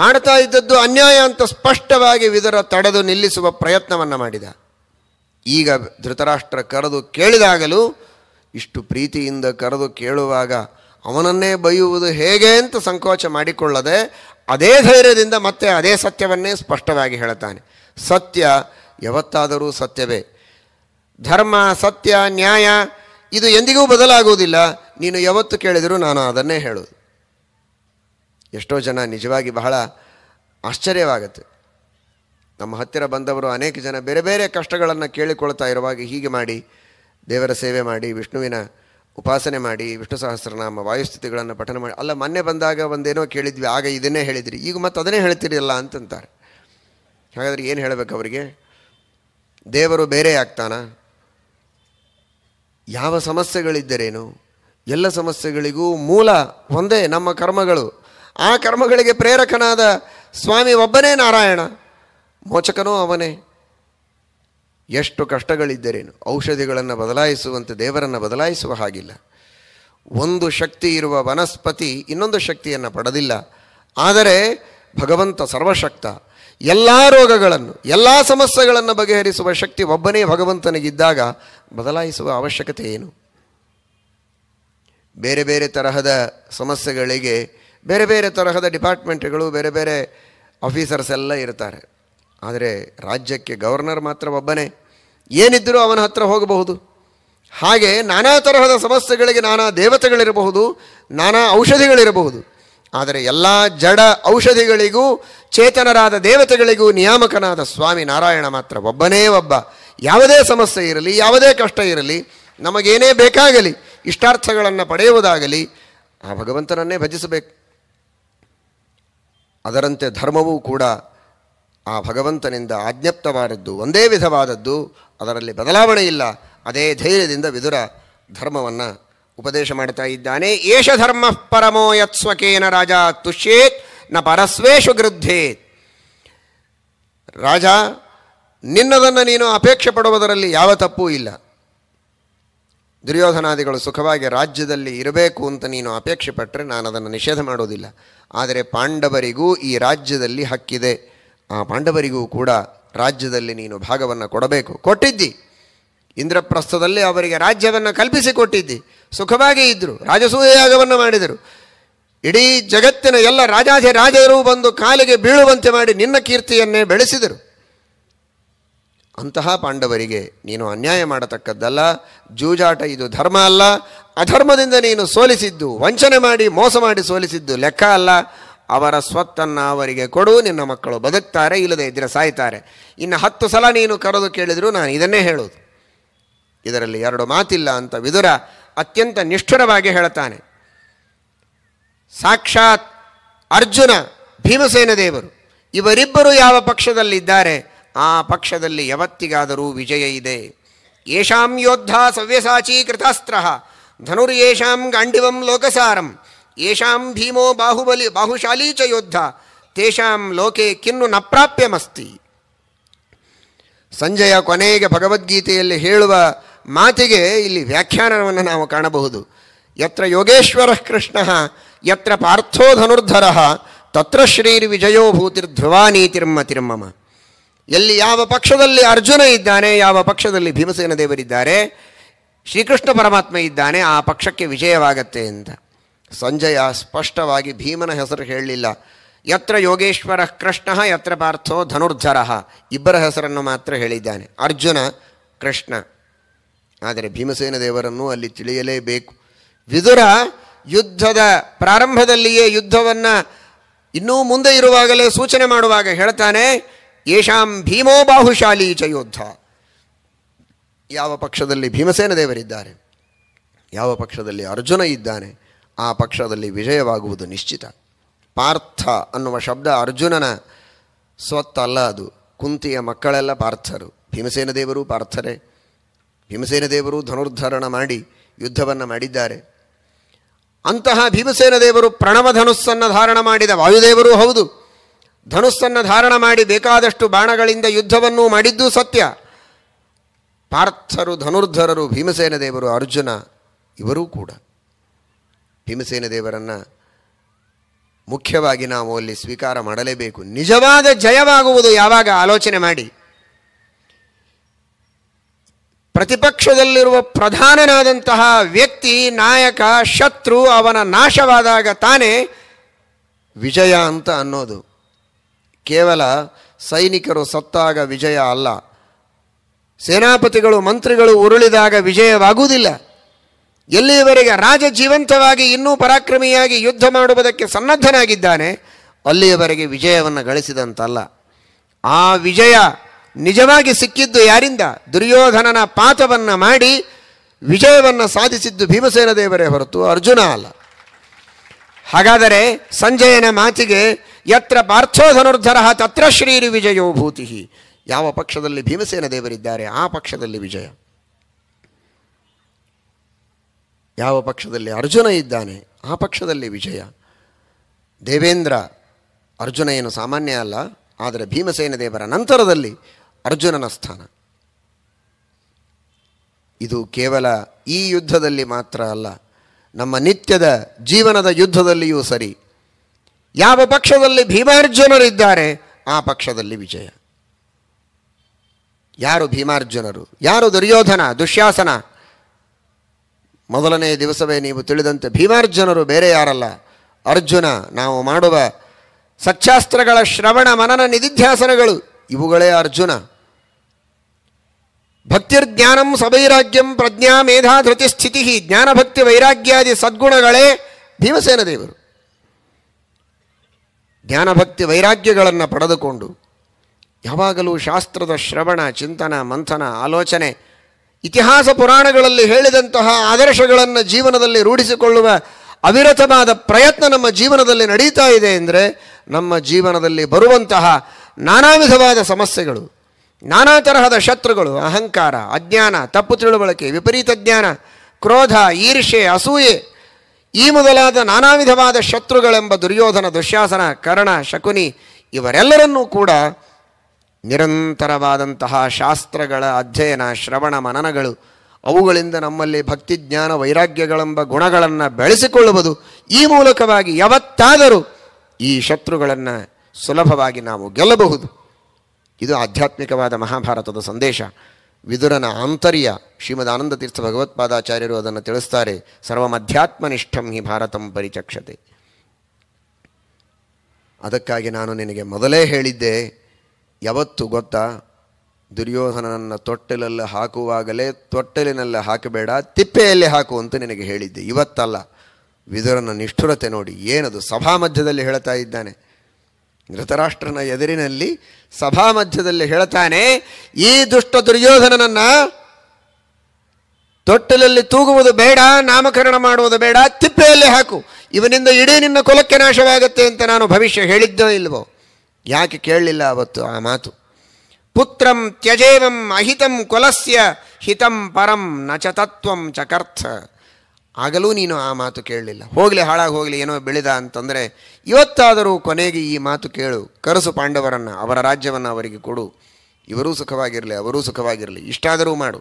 ಮಾಡ್ತಾ ಇದ್ದದ್ದು ಅನ್ಯಾಯ ಅಂತ ಸ್ಪಷ್ಟವಾಗಿ ವಿದುರ ತಡೆದು ನಿಲ್ಲಿಸುವ ಪ್ರಯತ್ನವನ್ನು ಮಾಡಿದ ಈಗ ಧೃತರಾಷ್ಟ್ರ ಕರೆದು ಕೇಳಿದಾಗಲೂ ಇಷ್ಟು ಪ್ರೀತಿಯಿಂದ ಕರೆದು ಕೇಳುವಾಗ ಅವನನ್ನೇ ಬೈಯುವುದು ಹೇಗೆ ಅಂತ ಸಂಕೋಚ ಮಾಡಿಕೊಳ್ಳದೆ ಅದೇ ಧೈರ್ಯದಿಂದ ಮತ್ತೆ ಅದೇ ಸತ್ಯವನ್ನೇ ಸ್ಪಷ್ಟವಾಗಿ ಹೇಳುತ್ತಾನೆ ಸತ್ಯ ಯಾವತ್ತಾದರೂ ಸತ್ಯವೇ ಧರ್ಮ ಸತ್ಯ ನ್ಯಾಯ ಇದು ಎಂದಿಗೂ ಬದಲಾಗುವುದಿಲ್ಲ ನೀನು ಯಾವತ್ತು ಕೇಳಿದರೂ ನಾನು ಅದನ್ನೇ ಹೇಳೋದು ಎಷ್ಟೋ ಜನ ನಿಜವಾಗಿ ಬಹಳ ಆಶ್ಚರ್ಯವಾಗುತ್ತೆ ನಮ್ಮ ಹತ್ತಿರ ಬಂದವರು ಅನೇಕ ಜನ ಬೇರೆ ಬೇರೆ ಕಷ್ಟಗಳನ್ನು ಕೇಳಿಕೊಳ್ತಾ ಇರುವಾಗ ಹೀಗೆ ಮಾಡಿ ದೇವರ ಸೇವೆ ಮಾಡಿ ವಿಷ್ಣುವಿನ ಉಪಾಸನೆ ಮಾಡಿ ವಿಷ್ಣು ಸಹಸ್ರನಾಮ ವಾಯುಸ್ಥಿತಿಗಳನ್ನು ಪಠನ ಮಾಡಿ ಅಲ್ಲ ಮೊನ್ನೆ ಬಂದಾಗ ಒಂದೇನೋ ಕೇಳಿದ್ವಿ ಆಗ ಇದನ್ನೇ ಹೇಳಿದ್ರಿ ಈಗ ಮತ್ತೆ ಅದನ್ನೇ ಹೇಳ್ತಿರಲಿಲ್ಲ ಅಂತಂತಾರೆ ಹಾಗಾದರೆ ಏನು ಹೇಳಬೇಕು ಅವರಿಗೆ ದೇವರು ಬೇರೆ ಆಗ್ತಾನ ಯಾವ ಸಮಸ್ಯೆಗಳಿದ್ದರೇನು ಎಲ್ಲ ಸಮಸ್ಯೆಗಳಿಗೂ ಮೂಲ ಒಂದೇ ನಮ್ಮ ಕರ್ಮಗಳು ಆ ಕರ್ಮಗಳಿಗೆ ಪ್ರೇರಕನಾದ ಸ್ವಾಮಿ ಒಬ್ಬನೇ ನಾರಾಯಣ ಮೋಚಕನೋ ಅವನೇ ಎಷ್ಟು ಕಷ್ಟಗಳಿದ್ದರೇನು ಔಷಧಿಗಳನ್ನು ಬದಲಾಯಿಸುವಂತೆ ದೇವರನ್ನು ಬದಲಾಯಿಸುವ ಹಾಗಿಲ್ಲ ಒಂದು ಶಕ್ತಿ ಇರುವ ವನಸ್ಪತಿ ಇನ್ನೊಂದು ಶಕ್ತಿಯನ್ನು ಪಡೆದಿಲ್ಲ ಆದರೆ ಭಗವಂತ ಸರ್ವಶಕ್ತ ಎಲ್ಲ ರೋಗಗಳನ್ನು ಎಲ್ಲ ಸಮಸ್ಯೆಗಳನ್ನು ಬಗೆಹರಿಸುವ ಶಕ್ತಿ ಒಬ್ಬನೇ ಭಗವಂತನಿಗಿದ್ದಾಗ ಬದಲಾಯಿಸುವ ಅವಶ್ಯಕತೆ ಏನು ಬೇರೆ ಬೇರೆ ತರಹದ ಸಮಸ್ಯೆಗಳಿಗೆ ಬೇರೆ ಬೇರೆ ತರಹದ ಡಿಪಾರ್ಟ್ಮೆಂಟ್ಗಳು ಬೇರೆ ಬೇರೆ ಆಫೀಸರ್ಸ್ ಎಲ್ಲ ಇರ್ತಾರೆ ಆದರೆ ರಾಜ್ಯಕ್ಕೆ ಗವರ್ನರ್ ಮಾತ್ರ ಒಬ್ಬನೇ ಏನಿದ್ದರೂ ಅವನ ಹತ್ರ ಹೋಗಬಹುದು ಹಾಗೆ ನಾನಾ ತರಹದ ಸಮಸ್ಯೆಗಳಿಗೆ ನಾನಾ ದೇವತೆಗಳಿರಬಹುದು ನಾನಾ ಔಷಧಿಗಳಿರಬಹುದು ಆದರೆ ಎಲ್ಲ ಜಡ ಔಷಧಿಗಳಿಗೂ ಚೇತನರಾದ ದೇವತೆಗಳಿಗೂ ನಿಯಾಮಕನಾದ ಸ್ವಾಮಿ ನಾರಾಯಣ ಮಾತ್ರ ಒಬ್ಬನೇ ಒಬ್ಬ ಯಾವುದೇ ಸಮಸ್ಯೆ ಇರಲಿ ಯಾವುದೇ ಕಷ್ಟ ಇರಲಿ ನಮಗೇನೇ ಬೇಕಾಗಲಿ ಇಷ್ಟಾರ್ಥಗಳನ್ನು ಪಡೆಯುವುದಾಗಲಿ ಆ ಭಗವಂತನನ್ನೇ ಭಜಿಸಬೇಕು ಅದರಂತೆ ಧರ್ಮವೂ ಕೂಡ ಆ ಭಗವಂತನಿಂದ ಆಜ್ಞಪ್ತವಾದದ್ದು ಒಂದೇ ವಿಧವಾದದ್ದು ಅದರಲ್ಲಿ ಬದಲಾವಣೆ ಇಲ್ಲ ಅದೇ ಧೈರ್ಯದಿಂದ ವಿದುರ ಧರ್ಮವನ್ನು ಉಪದೇಶ ಮಾಡ್ತಾ ಇದ್ದಾನೆ ಏಷ ಧರ್ಮ ಪರಮೋ ಯತ್ಸ್ವಕೇನ ರಾಜ ತುಷ್ಯೇತ್ ನ ಪರಸ್ವೇಷು ಗೃದ್ಧೇತ್ ರಾಜ ನಿನ್ನದನ್ನು ನೀನು ಅಪೇಕ್ಷೆ ಪಡುವುದರಲ್ಲಿ ಯಾವ ತಪ್ಪೂ ಇಲ್ಲ ದುರ್ಯೋಧನಾದಿಗಳು ಸುಖವಾಗಿ ರಾಜ್ಯದಲ್ಲಿ ಇರಬೇಕು ಅಂತ ನೀನು ಅಪೇಕ್ಷೆ ಪಟ್ಟರೆ ನಾನು ಅದನ್ನು ನಿಷೇಧ ಮಾಡುವುದಿಲ್ಲ ಆದರೆ ಪಾಂಡವರಿಗೂ ಈ ರಾಜ್ಯದಲ್ಲಿ ಹಕ್ಕಿದೆ ಆ ಪಾಂಡವರಿಗೂ ಕೂಡ ರಾಜ್ಯದಲ್ಲಿ ನೀನು ಭಾಗವನ್ನು ಕೊಡಬೇಕು ಕೊಟ್ಟಿದ್ದಿ ಇಂದ್ರಪ್ರಸ್ಥದಲ್ಲಿ ಅವರಿಗೆ ರಾಜ್ಯವನ್ನು ಕಲ್ಪಿಸಿ ಕೊಟ್ಟಿದ್ದಿ ಸುಖವಾಗಿ ಇದ್ದರು ರಾಜಸೂಯಾಗವನ್ನು ಮಾಡಿದರು ಇಡೀ ಜಗತ್ತಿನ ಎಲ್ಲ ರಾಜಾಧಿ ರಾಜರು ಬಂದು ಕಾಲಿಗೆ ಬೀಳುವಂತೆ ಮಾಡಿ ನಿನ್ನ ಕೀರ್ತಿಯನ್ನೇ ಬೆಳೆಸಿದರು ಅಂತಹ ಪಾಂಡವರಿಗೆ ನೀನು ಅನ್ಯಾಯ ಮಾಡತಕ್ಕದ್ದಲ್ಲ ಜೂಜಾಟ ಇದು ಧರ್ಮ ಅಲ್ಲ ಅಧರ್ಮದಿಂದ ನೀನು ಸೋಲಿಸಿದ್ದು ವಂಚನೆ ಮಾಡಿ ಮೋಸ ಮಾಡಿ ಸೋಲಿಸಿದ್ದು ಲೆಕ್ಕ ಅಲ್ಲ ಅವರ ಸ್ವತ್ತನ್ನು ಅವರಿಗೆ ಕೊಡು ನಿನ್ನ ಮಕ್ಕಳು ಬದುಕ್ತಾರೆ ಇಲ್ಲದೆ ಇದ್ದರೆ ಸಾಯ್ತಾರೆ ಇನ್ನು ಹತ್ತು ಸಲ ನೀನು ಕರೆದು ಕೇಳಿದರೂ ನಾನು ಇದನ್ನೇ ಹೇಳೋದು ಇದರಲ್ಲಿ ಎರಡು ಮಾತಿಲ್ಲ ಅಂತ ವಿದುರ ಅತ್ಯಂತ ನಿಷ್ಠುರವಾಗಿ ಹೇಳ್ತಾನೆ ಸಾಕ್ಷಾತ್ ಅರ್ಜುನ ಭೀಮಸೇನ ದೇವರು ಇವರಿಬ್ಬರು ಯಾವ ಪಕ್ಷದಲ್ಲಿದ್ದಾರೆ ಆ ಪಕ್ಷದಲ್ಲಿ ಯಾವತ್ತಿಗಾದರೂ ವಿಜಯ ಇದೆ ಯೋಧ ಯೋದ್ಧ ಕೃತಾಸ್ತ್ರಃ ಕೃತಾಸ್ತ್ರ ಧನುರ್ಯೇಷಾಂ ಗಾಂಡಿವಂ ಲೋಕಸಾರಂ ಯಶಾಂ ಭೀಮೋ ಬಾಹುಬಲಿ ಬಾಹುಶಾಲಿ ಚ ಯೋದ್ಧ ತೇಷಾಂ ಲೋಕೆ ಕಿನ್ನು ನಪ್ರಾಪ್ಯಮಸ್ತಿ ಅಸ್ತಿ ಸಂಜಯ ಕೊನೆಗೆ ಭಗವದ್ಗೀತೆಯಲ್ಲಿ ಹೇಳುವ ಮಾತಿಗೆ ಇಲ್ಲಿ ವ್ಯಾಖ್ಯಾನವನ್ನು ನಾವು ಕಾಣಬಹುದು ಯತ್ರ ಯೋಗೇಶ್ವರ ಕೃಷ್ಣ ಯತ್ರ ಪಾರ್ಥೋ ಧನುರ್ಧರ ತತ್ರ ಶ್ರೀರ್ವಿಜಯೋ ಭೂತಿರ್ಧ್ರುವಾನೀ ತಿರ್ಮ ತಿರ್ಮಮ ಎಲ್ಲಿ ಯಾವ ಪಕ್ಷದಲ್ಲಿ ಅರ್ಜುನ ಇದ್ದಾನೆ ಯಾವ ಪಕ್ಷದಲ್ಲಿ ಭೀಮಸೇನ ದೇವರಿದ್ದಾರೆ ಶ್ರೀಕೃಷ್ಣ ಪರಮಾತ್ಮ ಇದ್ದಾನೆ ಆ ಪಕ್ಷಕ್ಕೆ ವಿಜಯವಾಗತ್ತೆ ಅಂತ ಸಂಜಯ ಸ್ಪಷ್ಟವಾಗಿ ಭೀಮನ ಹೆಸರು ಹೇಳಲಿಲ್ಲ ಯತ್ರ ಯೋಗೇಶ್ವರ ಕೃಷ್ಣ ಯತ್ರ ಪಾರ್ಥೋ ಧನುರ್ಧರ ಇಬ್ಬರ ಹೆಸರನ್ನು ಮಾತ್ರ ಹೇಳಿದ್ದಾನೆ ಅರ್ಜುನ ಕೃಷ್ಣ ಆದರೆ ಭೀಮಸೇನ ದೇವರನ್ನು ಅಲ್ಲಿ ತಿಳಿಯಲೇಬೇಕು ವಿದುರ ಯುದ್ಧದ ಪ್ರಾರಂಭದಲ್ಲಿಯೇ ಯುದ್ಧವನ್ನು ಇನ್ನೂ ಮುಂದೆ ಇರುವಾಗಲೇ ಸೂಚನೆ ಮಾಡುವಾಗ ಹೇಳ್ತಾನೆ ಯಶಾಂ ಭೀಮೋ ಬಾಹುಶಾಲಿ ಚ ಯುದ್ಧ ಯಾವ ಪಕ್ಷದಲ್ಲಿ ಭೀಮಸೇನ ದೇವರಿದ್ದಾರೆ ಯಾವ ಪಕ್ಷದಲ್ಲಿ ಅರ್ಜುನ ಇದ್ದಾನೆ ಆ ಪಕ್ಷದಲ್ಲಿ ವಿಜಯವಾಗುವುದು ನಿಶ್ಚಿತ ಪಾರ್ಥ ಅನ್ನುವ ಶಬ್ದ ಅರ್ಜುನನ ಸ್ವತ್ತಲ್ಲ ಅದು ಕುಂತಿಯ ಮಕ್ಕಳೆಲ್ಲ ಪಾರ್ಥರು ಭೀಮಸೇನ ದೇವರು ಪಾರ್ಥರೇ ಭೀಮಸೇನ ದೇವರು ಧನುರ್ಧರಣ ಮಾಡಿ ಯುದ್ಧವನ್ನು ಮಾಡಿದ್ದಾರೆ ಅಂತಹ ಭೀಮಸೇನ ದೇವರು ಪ್ರಣವ ಧನುಸ್ಸನ್ನು ಧಾರಣ ಮಾಡಿದ ವಾಯುದೇವರೂ ಹೌದು ಧನುಸ್ಸನ್ನು ಧಾರಣ ಮಾಡಿ ಬೇಕಾದಷ್ಟು ಬಾಣಗಳಿಂದ ಯುದ್ಧವನ್ನು ಮಾಡಿದ್ದು ಸತ್ಯ ಪಾರ್ಥರು ಧನುರ್ಧರರು ಭೀಮಸೇನ ದೇವರು ಅರ್ಜುನ ಇವರೂ ಕೂಡ ಭೀಮಸೇನ ದೇವರನ್ನು ಮುಖ್ಯವಾಗಿ ನಾವು ಅಲ್ಲಿ ಸ್ವೀಕಾರ ಮಾಡಲೇಬೇಕು ನಿಜವಾದ ಜಯವಾಗುವುದು ಯಾವಾಗ ಆಲೋಚನೆ ಮಾಡಿ ಪ್ರತಿಪಕ್ಷದಲ್ಲಿರುವ ಪ್ರಧಾನನಾದಂತಹ ವ್ಯಕ್ತಿ ನಾಯಕ ಶತ್ರು ಅವನ ನಾಶವಾದಾಗ ತಾನೇ ವಿಜಯ ಅಂತ ಅನ್ನೋದು ಕೇವಲ ಸೈನಿಕರು ಸತ್ತಾಗ ವಿಜಯ ಅಲ್ಲ ಸೇನಾಪತಿಗಳು ಮಂತ್ರಿಗಳು ಉರುಳಿದಾಗ ವಿಜಯವಾಗುವುದಿಲ್ಲ ಎಲ್ಲಿಯವರೆಗೆ ರಾಜ ಜೀವಂತವಾಗಿ ಇನ್ನೂ ಪರಾಕ್ರಮಿಯಾಗಿ ಯುದ್ಧ ಮಾಡುವುದಕ್ಕೆ ಸನ್ನದ್ಧನಾಗಿದ್ದಾನೆ ಅಲ್ಲಿಯವರೆಗೆ ವಿಜಯವನ್ನು ಗಳಿಸಿದಂತಲ್ಲ ಆ ವಿಜಯ ನಿಜವಾಗಿ ಸಿಕ್ಕಿದ್ದು ಯಾರಿಂದ ದುರ್ಯೋಧನನ ಪಾತವನ್ನು ಮಾಡಿ ವಿಜಯವನ್ನು ಸಾಧಿಸಿದ್ದು ಭೀಮಸೇನ ದೇವರೇ ಹೊರತು ಅರ್ಜುನ ಅಲ್ಲ ಹಾಗಾದರೆ ಸಂಜಯನ ಮಾತಿಗೆ ಯತ್ರ ಪಾರ್ಥೋಧನುರ್ಧರ ತತ್ರ ಶ್ರೀರು ವಿಜಯೋ ಭೂತಿ ಯಾವ ಪಕ್ಷದಲ್ಲಿ ಭೀಮಸೇನ ದೇವರಿದ್ದಾರೆ ಆ ಪಕ್ಷದಲ್ಲಿ ವಿಜಯ ಯಾವ ಪಕ್ಷದಲ್ಲಿ ಅರ್ಜುನ ಇದ್ದಾನೆ ಆ ಪಕ್ಷದಲ್ಲಿ ವಿಜಯ ದೇವೇಂದ್ರ ಅರ್ಜುನ ಏನು ಸಾಮಾನ್ಯ ಅಲ್ಲ ಆದರೆ ಭೀಮಸೇನ ದೇವರ ನಂತರದಲ್ಲಿ ಅರ್ಜುನನ ಸ್ಥಾನ ಇದು ಕೇವಲ ಈ ಯುದ್ಧದಲ್ಲಿ ಮಾತ್ರ ಅಲ್ಲ ನಮ್ಮ ನಿತ್ಯದ ಜೀವನದ ಯುದ್ಧದಲ್ಲಿಯೂ ಸರಿ ಯಾವ ಪಕ್ಷದಲ್ಲಿ ಭೀಮಾರ್ಜುನರಿದ್ದಾರೆ ಆ ಪಕ್ಷದಲ್ಲಿ ವಿಜಯ ಯಾರು ಭೀಮಾರ್ಜುನರು ಯಾರು ದುರ್ಯೋಧನ ದುಶ್ಯಾಸನ ಮೊದಲನೇ ದಿವಸವೇ ನೀವು ತಿಳಿದಂತೆ ಭೀಮಾರ್ಜುನರು ಬೇರೆ ಯಾರಲ್ಲ ಅರ್ಜುನ ನಾವು ಮಾಡುವ ಸಚ್ಚಾಸ್ತ್ರಗಳ ಶ್ರವಣ ಮನನ ನಿಧಿಧ್ಯಾಸನಗಳು ಇವುಗಳೇ ಅರ್ಜುನ ಭಕ್ತಿರ್ಜ್ಞಾನಂ ಸವೈರಾಗ್ಯಂ ಪ್ರಜ್ಞಾ ಮೇಧಾ ಧೃತಿ ಸ್ಥಿತಿ ಜ್ಞಾನಭಕ್ತಿ ವೈರಾಗ್ಯಾದಿ ಸದ್ಗುಣಗಳೇ ಭೀಮಸೇನ ದೇವರು ಜ್ಞಾನಭಕ್ತಿ ವೈರಾಗ್ಯಗಳನ್ನು ಪಡೆದುಕೊಂಡು ಯಾವಾಗಲೂ ಶಾಸ್ತ್ರದ ಶ್ರವಣ ಚಿಂತನ ಮಂಥನ ಆಲೋಚನೆ ಇತಿಹಾಸ ಪುರಾಣಗಳಲ್ಲಿ ಹೇಳಿದಂತಹ ಆದರ್ಶಗಳನ್ನು ಜೀವನದಲ್ಲಿ ರೂಢಿಸಿಕೊಳ್ಳುವ ಅವಿರತವಾದ ಪ್ರಯತ್ನ ನಮ್ಮ ಜೀವನದಲ್ಲಿ ನಡೀತಾ ಇದೆ ಅಂದರೆ ನಮ್ಮ ಜೀವನದಲ್ಲಿ ಬರುವಂತಹ ನಾನಾ ವಿಧವಾದ ಸಮಸ್ಯೆಗಳು ನಾನಾ ತರಹದ ಶತ್ರುಗಳು ಅಹಂಕಾರ ಅಜ್ಞಾನ ತಪ್ಪು ತಿಳುವಳಿಕೆ ವಿಪರೀತ ಜ್ಞಾನ ಕ್ರೋಧ ಈರ್ಷೆ ಅಸೂಯೆ ಈ ಮೊದಲಾದ ನಾನಾ ವಿಧವಾದ ಶತ್ರುಗಳೆಂಬ ದುರ್ಯೋಧನ ದುಶ್ಯಾಸನ ಕರ್ಣ ಶಕುನಿ ಇವರೆಲ್ಲರನ್ನೂ ಕೂಡ ನಿರಂತರವಾದಂತಹ ಶಾಸ್ತ್ರಗಳ ಅಧ್ಯಯನ ಶ್ರವಣ ಮನನಗಳು ಅವುಗಳಿಂದ ನಮ್ಮಲ್ಲಿ ಭಕ್ತಿಜ್ಞಾನ ವೈರಾಗ್ಯಗಳೆಂಬ ಗುಣಗಳನ್ನು ಬೆಳೆಸಿಕೊಳ್ಳುವುದು ಈ ಮೂಲಕವಾಗಿ ಯಾವತ್ತಾದರೂ ಈ ಶತ್ರುಗಳನ್ನು ಸುಲಭವಾಗಿ ನಾವು ಗೆಲ್ಲಬಹುದು ಇದು ಆಧ್ಯಾತ್ಮಿಕವಾದ ಮಹಾಭಾರತದ ಸಂದೇಶ ವಿದುರನ ಆಂತರ್ಯ ಶ್ರೀಮದಾನಂದ ತೀರ್ಥ ಭಗವತ್ಪಾದಾಚಾರ್ಯರು ಅದನ್ನು ತಿಳಿಸ್ತಾರೆ ಸರ್ವಮಧ್ಯಾತ್ಮನಿಷ್ಠಂ ಹಿ ಭಾರತಂ ಪರಿಚಕ್ಷತೆ ಅದಕ್ಕಾಗಿ ನಾನು ನಿನಗೆ ಮೊದಲೇ ಹೇಳಿದ್ದೆ ಯಾವತ್ತು ಗೊತ್ತಾ ದುರ್ಯೋಧನನನ್ನು ತೊಟ್ಟಲಲ್ಲಿ ಹಾಕುವಾಗಲೇ ತೊಟ್ಟಲಿನಲ್ಲಿ ಹಾಕಬೇಡ ತಿಪ್ಪೆಯಲ್ಲಿ ಹಾಕು ಅಂತ ನಿನಗೆ ಹೇಳಿದ್ದೆ ಇವತ್ತಲ್ಲ ವಿದುರನ ನಿಷ್ಠುರತೆ ನೋಡಿ ಏನದು ಸಭಾ ಮಧ್ಯದಲ್ಲಿ ಹೇಳ್ತಾ ಇದ್ದಾನೆ ಧೃತರಾಷ್ಟ್ರನ ಎದುರಿನಲ್ಲಿ ಸಭಾ ಮಧ್ಯದಲ್ಲಿ ಹೇಳ್ತಾನೆ ಈ ದುಷ್ಟ ದುರ್ಯೋಧನನನ್ನು ತೊಟ್ಟಲಲ್ಲಿ ತೂಗುವುದು ಬೇಡ ನಾಮಕರಣ ಮಾಡುವುದು ಬೇಡ ತಿಪ್ಪೆಯಲ್ಲಿ ಹಾಕು ಇವನಿಂದ ಇಡೀ ನಿನ್ನ ಕುಲಕ್ಕೆ ನಾಶವಾಗುತ್ತೆ ಅಂತ ನಾನು ಭವಿಷ್ಯ ಹೇಳಿದ್ದೋ ಇಲ್ವೋ ಯಾಕೆ ಕೇಳಲಿಲ್ಲ ಅವತ್ತು ಆ ಮಾತು ಪುತ್ರಂ ತ್ಯಜೇವಂ ಅಹಿತಂ ಕುಲಸ್ಯ ಹಿತಂ ಪರಂ ನಚ ತತ್ವಂ ಚಕರ್ಥ ಆಗಲೂ ನೀನು ಆ ಮಾತು ಕೇಳಲಿಲ್ಲ ಹೋಗಲಿ ಹಾಳಾಗಿ ಹೋಗಲಿ ಏನೋ ಬೆಳೆದ ಅಂತಂದರೆ ಇವತ್ತಾದರೂ ಕೊನೆಗೆ ಈ ಮಾತು ಕೇಳು ಕರಸು ಪಾಂಡವರನ್ನು ಅವರ ರಾಜ್ಯವನ್ನು ಅವರಿಗೆ ಕೊಡು ಇವರೂ ಸುಖವಾಗಿರಲಿ ಅವರೂ ಸುಖವಾಗಿರಲಿ ಇಷ್ಟಾದರೂ ಮಾಡು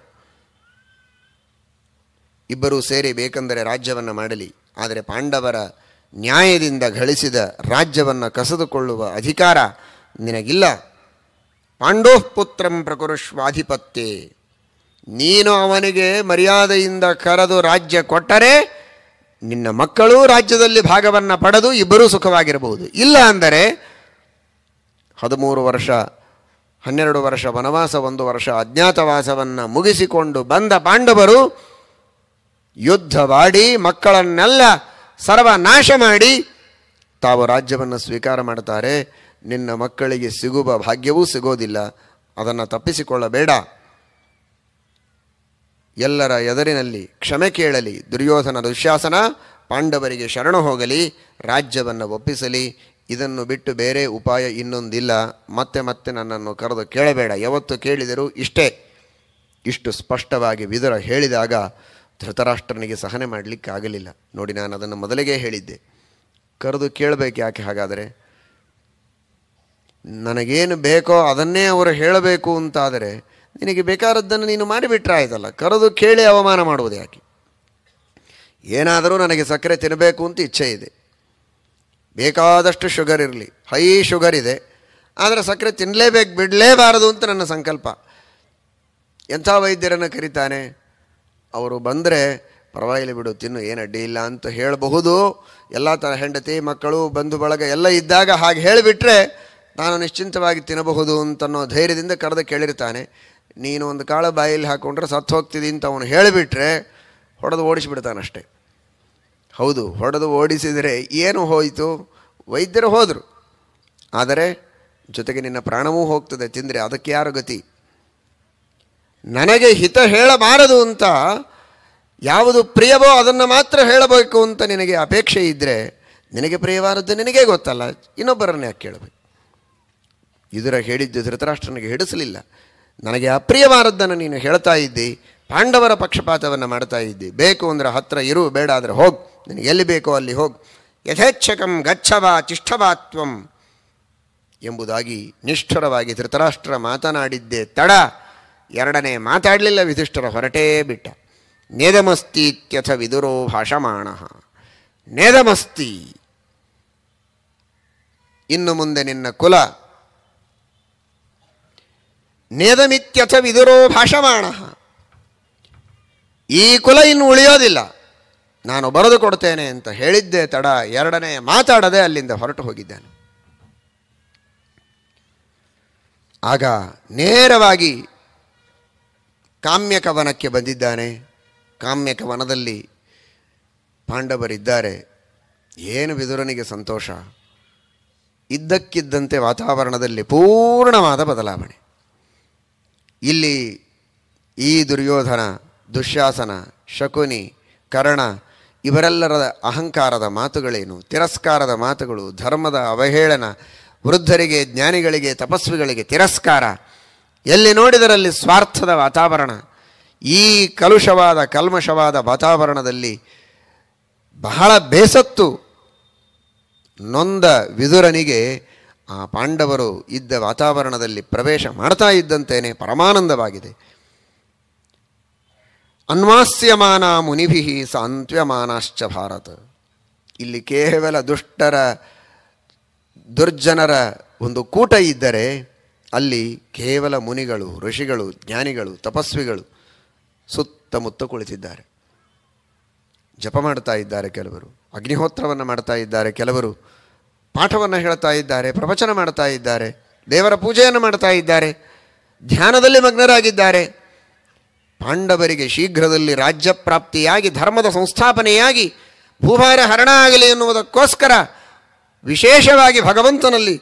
ಇಬ್ಬರೂ ಸೇರಿ ಬೇಕೆಂದರೆ ರಾಜ್ಯವನ್ನು ಮಾಡಲಿ ಆದರೆ ಪಾಂಡವರ ನ್ಯಾಯದಿಂದ ಗಳಿಸಿದ ರಾಜ್ಯವನ್ನು ಕಸಿದುಕೊಳ್ಳುವ ಅಧಿಕಾರ ನಿನಗಿಲ್ಲ ಪಾಂಡೋಪುತ್ರಂ ಪ್ರಕುರುಷ್ವಾಧಿಪತ್ಯೆ ನೀನು ಅವನಿಗೆ ಮರ್ಯಾದೆಯಿಂದ ಕರೆದು ರಾಜ್ಯ ಕೊಟ್ಟರೆ ನಿನ್ನ ಮಕ್ಕಳು ರಾಜ್ಯದಲ್ಲಿ ಭಾಗವನ್ನು ಪಡೆದು ಇಬ್ಬರೂ ಸುಖವಾಗಿರಬಹುದು ಇಲ್ಲ ಅಂದರೆ ಹದಿಮೂರು ವರ್ಷ ಹನ್ನೆರಡು ವರ್ಷ ವನವಾಸ ಒಂದು ವರ್ಷ ಅಜ್ಞಾತವಾಸವನ್ನು ಮುಗಿಸಿಕೊಂಡು ಬಂದ ಪಾಂಡವರು ಯುದ್ಧವಾಡಿ ಮಕ್ಕಳನ್ನೆಲ್ಲ ಸರ್ವ ನಾಶ ಮಾಡಿ ತಾವು ರಾಜ್ಯವನ್ನು ಸ್ವೀಕಾರ ಮಾಡ್ತಾರೆ ನಿನ್ನ ಮಕ್ಕಳಿಗೆ ಸಿಗುವ ಭಾಗ್ಯವೂ ಸಿಗೋದಿಲ್ಲ ಅದನ್ನು ತಪ್ಪಿಸಿಕೊಳ್ಳಬೇಡ ಎಲ್ಲರ ಎದುರಿನಲ್ಲಿ ಕ್ಷಮೆ ಕೇಳಲಿ ದುರ್ಯೋಧನ ದುಶ್ಯಾಸನ ಪಾಂಡವರಿಗೆ ಶರಣ ಹೋಗಲಿ ರಾಜ್ಯವನ್ನು ಒಪ್ಪಿಸಲಿ ಇದನ್ನು ಬಿಟ್ಟು ಬೇರೆ ಉಪಾಯ ಇನ್ನೊಂದಿಲ್ಲ ಮತ್ತೆ ಮತ್ತೆ ನನ್ನನ್ನು ಕರೆದು ಕೇಳಬೇಡ ಯಾವತ್ತು ಕೇಳಿದರೂ ಇಷ್ಟೇ ಇಷ್ಟು ಸ್ಪಷ್ಟವಾಗಿ ವಿದುರ ಹೇಳಿದಾಗ ಧೃತರಾಷ್ಟ್ರನಿಗೆ ಸಹನೆ ಮಾಡಲಿಕ್ಕೆ ಆಗಲಿಲ್ಲ ನೋಡಿ ನಾನು ಅದನ್ನು ಮೊದಲಿಗೆ ಹೇಳಿದ್ದೆ ಕರೆದು ಕೇಳಬೇಕು ಯಾಕೆ ಹಾಗಾದರೆ ನನಗೇನು ಬೇಕೋ ಅದನ್ನೇ ಅವರು ಹೇಳಬೇಕು ಅಂತಾದರೆ ನಿನಗೆ ಬೇಕಾದದ್ದನ್ನು ನೀನು ಮಾಡಿಬಿಟ್ರೆ ಕರೆದು ಕೇಳಿ ಅವಮಾನ ಮಾಡುವುದು ಯಾಕೆ ಏನಾದರೂ ನನಗೆ ಸಕ್ಕರೆ ತಿನ್ನಬೇಕು ಅಂತ ಇಚ್ಛೆ ಇದೆ ಬೇಕಾದಷ್ಟು ಶುಗರ್ ಇರಲಿ ಹೈ ಶುಗರ್ ಇದೆ ಆದರೆ ಸಕ್ಕರೆ ತಿನ್ನಲೇಬೇಕು ಬಿಡಲೇಬಾರದು ಅಂತ ನನ್ನ ಸಂಕಲ್ಪ ಎಂಥ ವೈದ್ಯರನ್ನು ಕರೀತಾನೆ ಅವರು ಬಂದರೆ ಪರವಾಗಿಲ್ಲ ಬಿಡು ತಿನ್ನು ಏನು ಅಡ್ಡಿ ಇಲ್ಲ ಅಂತ ಹೇಳಬಹುದು ಎಲ್ಲ ಥರ ಹೆಂಡತಿ ಮಕ್ಕಳು ಬಂಧು ಬಳಗ ಎಲ್ಲ ಇದ್ದಾಗ ಹಾಗೆ ಹೇಳಿಬಿಟ್ರೆ ನಾನು ನಿಶ್ಚಿಂತವಾಗಿ ತಿನ್ನಬಹುದು ಅಂತನ್ನೋ ಧೈರ್ಯದಿಂದ ಕರೆದು ಕೇಳಿರ್ತಾನೆ ನೀನು ಒಂದು ಕಾಳು ಬಾಯಲ್ಲಿ ಹಾಕ್ಕೊಂಡ್ರೆ ಸತ್ತು ಹೋಗ್ತಿದ್ದಿ ಅಂತ ಅವನು ಹೇಳಿಬಿಟ್ರೆ ಹೊಡೆದು ಓಡಿಸಿಬಿಡ್ತಾನಷ್ಟೆ ಹೌದು ಹೊಡೆದು ಓಡಿಸಿದರೆ ಏನು ಹೋಯಿತು ವೈದ್ಯರು ಹೋದರು ಆದರೆ ಜೊತೆಗೆ ನಿನ್ನ ಪ್ರಾಣವೂ ಹೋಗ್ತದೆ ತಿಂದರೆ ಅದಕ್ಕೆ ಯಾರು ಗತಿ ನನಗೆ ಹಿತ ಹೇಳಬಾರದು ಅಂತ ಯಾವುದು ಪ್ರಿಯವೋ ಅದನ್ನು ಮಾತ್ರ ಹೇಳಬೇಕು ಅಂತ ನಿನಗೆ ಅಪೇಕ್ಷೆ ಇದ್ದರೆ ನಿನಗೆ ಪ್ರಿಯವಾದದ್ದು ನಿನಗೇ ಗೊತ್ತಲ್ಲ ಇನ್ನೊಬ್ಬರನ್ನೇ ಯಾಕೆ ಕೇಳಬೇಕು ಇದರ ಹೇಳಿದ್ದು ಧೃತರಾಷ್ಟ್ರನಿಗೆ ಹಿಡಿಸಲಿಲ್ಲ ನನಗೆ ಅಪ್ರಿಯವಾರದ್ದನ್ನು ನೀನು ಹೇಳ್ತಾ ಇದ್ದಿ ಪಾಂಡವರ ಪಕ್ಷಪಾತವನ್ನು ಮಾಡ್ತಾ ಇದ್ದಿ ಬೇಕು ಅಂದರೆ ಹತ್ರ ಇರು ಬೇಡ ಆದರೆ ಹೋಗಿ ನಿನಗೆ ಎಲ್ಲಿ ಬೇಕೋ ಅಲ್ಲಿ ಹೋಗಿ ಯಥೇಚ್ಛಕಂ ಗಚ್ಚವಾ ಚಿಷ್ಠವಾತ್ವಂ ಎಂಬುದಾಗಿ ನಿಷ್ಠುರವಾಗಿ ಧೃತರಾಷ್ಟ್ರ ಮಾತನಾಡಿದ್ದೇ ತಡ ಎರಡನೇ ಮಾತಾಡಲಿಲ್ಲ ವಿಧಿಷ್ಠರ ಹೊರಟೇ ಬಿಟ್ಟ ನೇದಮಸ್ತಿ ಇತ್ಯಥ ವಿದುರೋ ಭಾಷಮಾಣ ನೇದಮಸ್ತಿ ಇನ್ನು ಮುಂದೆ ನಿನ್ನ ಕುಲ ನೇದಮಿತ್ಯಥ ವಿದುರೋ ಭಾಷಮಾಣ ಈ ಕುಲ ಇನ್ನು ಉಳಿಯೋದಿಲ್ಲ ನಾನು ಬರೆದು ಕೊಡ್ತೇನೆ ಅಂತ ಹೇಳಿದ್ದೆ ತಡ ಎರಡನೇ ಮಾತಾಡದೆ ಅಲ್ಲಿಂದ ಹೊರಟು ಹೋಗಿದ್ದೇನೆ ಆಗ ನೇರವಾಗಿ ಕಾಮ್ಯಕವನಕ್ಕೆ ಬಂದಿದ್ದಾನೆ ಕಾಮ್ಯಕವನದಲ್ಲಿ ಪಾಂಡವರಿದ್ದಾರೆ ಏನು ವಿದುರನಿಗೆ ಸಂತೋಷ ಇದ್ದಕ್ಕಿದ್ದಂತೆ ವಾತಾವರಣದಲ್ಲಿ ಪೂರ್ಣವಾದ ಬದಲಾವಣೆ ಇಲ್ಲಿ ಈ ದುರ್ಯೋಧನ ದುಶ್ಯಾಸನ ಶಕುನಿ ಕರಣ ಇವರೆಲ್ಲರ ಅಹಂಕಾರದ ಮಾತುಗಳೇನು ತಿರಸ್ಕಾರದ ಮಾತುಗಳು ಧರ್ಮದ ಅವಹೇಳನ ವೃದ್ಧರಿಗೆ ಜ್ಞಾನಿಗಳಿಗೆ ತಪಸ್ವಿಗಳಿಗೆ ತಿರಸ್ಕಾರ ಎಲ್ಲಿ ನೋಡಿದರಲ್ಲಿ ಸ್ವಾರ್ಥದ ವಾತಾವರಣ ಈ ಕಲುಷವಾದ ಕಲ್ಮಶವಾದ ವಾತಾವರಣದಲ್ಲಿ ಬಹಳ ಬೇಸತ್ತು ನೊಂದ ವಿದುರನಿಗೆ ಆ ಪಾಂಡವರು ಇದ್ದ ವಾತಾವರಣದಲ್ಲಿ ಪ್ರವೇಶ ಮಾಡ್ತಾ ಇದ್ದಂತೇನೆ ಪರಮಾನಂದವಾಗಿದೆ ಅನ್ವಾಸ್ಯಮಾನ ಮುನಿಭಿ ಸಾಂತ್ವ್ಯಮಾನಶ್ಚ ಭಾರತ ಇಲ್ಲಿ ಕೇವಲ ದುಷ್ಟರ ದುರ್ಜನರ ಒಂದು ಕೂಟ ಇದ್ದರೆ ಅಲ್ಲಿ ಕೇವಲ ಮುನಿಗಳು ಋಷಿಗಳು ಜ್ಞಾನಿಗಳು ತಪಸ್ವಿಗಳು ಸುತ್ತಮುತ್ತ ಕುಳಿತಿದ್ದಾರೆ ಜಪ ಮಾಡ್ತಾ ಇದ್ದಾರೆ ಕೆಲವರು ಅಗ್ನಿಹೋತ್ರವನ್ನು ಮಾಡ್ತಾ ಇದ್ದಾರೆ ಕೆಲವರು ಪಾಠವನ್ನು ಹೇಳ್ತಾ ಇದ್ದಾರೆ ಪ್ರವಚನ ಮಾಡ್ತಾ ಇದ್ದಾರೆ ದೇವರ ಪೂಜೆಯನ್ನು ಮಾಡ್ತಾ ಇದ್ದಾರೆ ಧ್ಯಾನದಲ್ಲಿ ಮಗ್ನರಾಗಿದ್ದಾರೆ ಪಾಂಡವರಿಗೆ ಶೀಘ್ರದಲ್ಲಿ ರಾಜ್ಯ ಪ್ರಾಪ್ತಿಯಾಗಿ ಧರ್ಮದ ಸಂಸ್ಥಾಪನೆಯಾಗಿ ಭೂಭಾರ ಹರಣ ಆಗಲಿ ಎನ್ನುವುದಕ್ಕೋಸ್ಕರ ವಿಶೇಷವಾಗಿ ಭಗವಂತನಲ್ಲಿ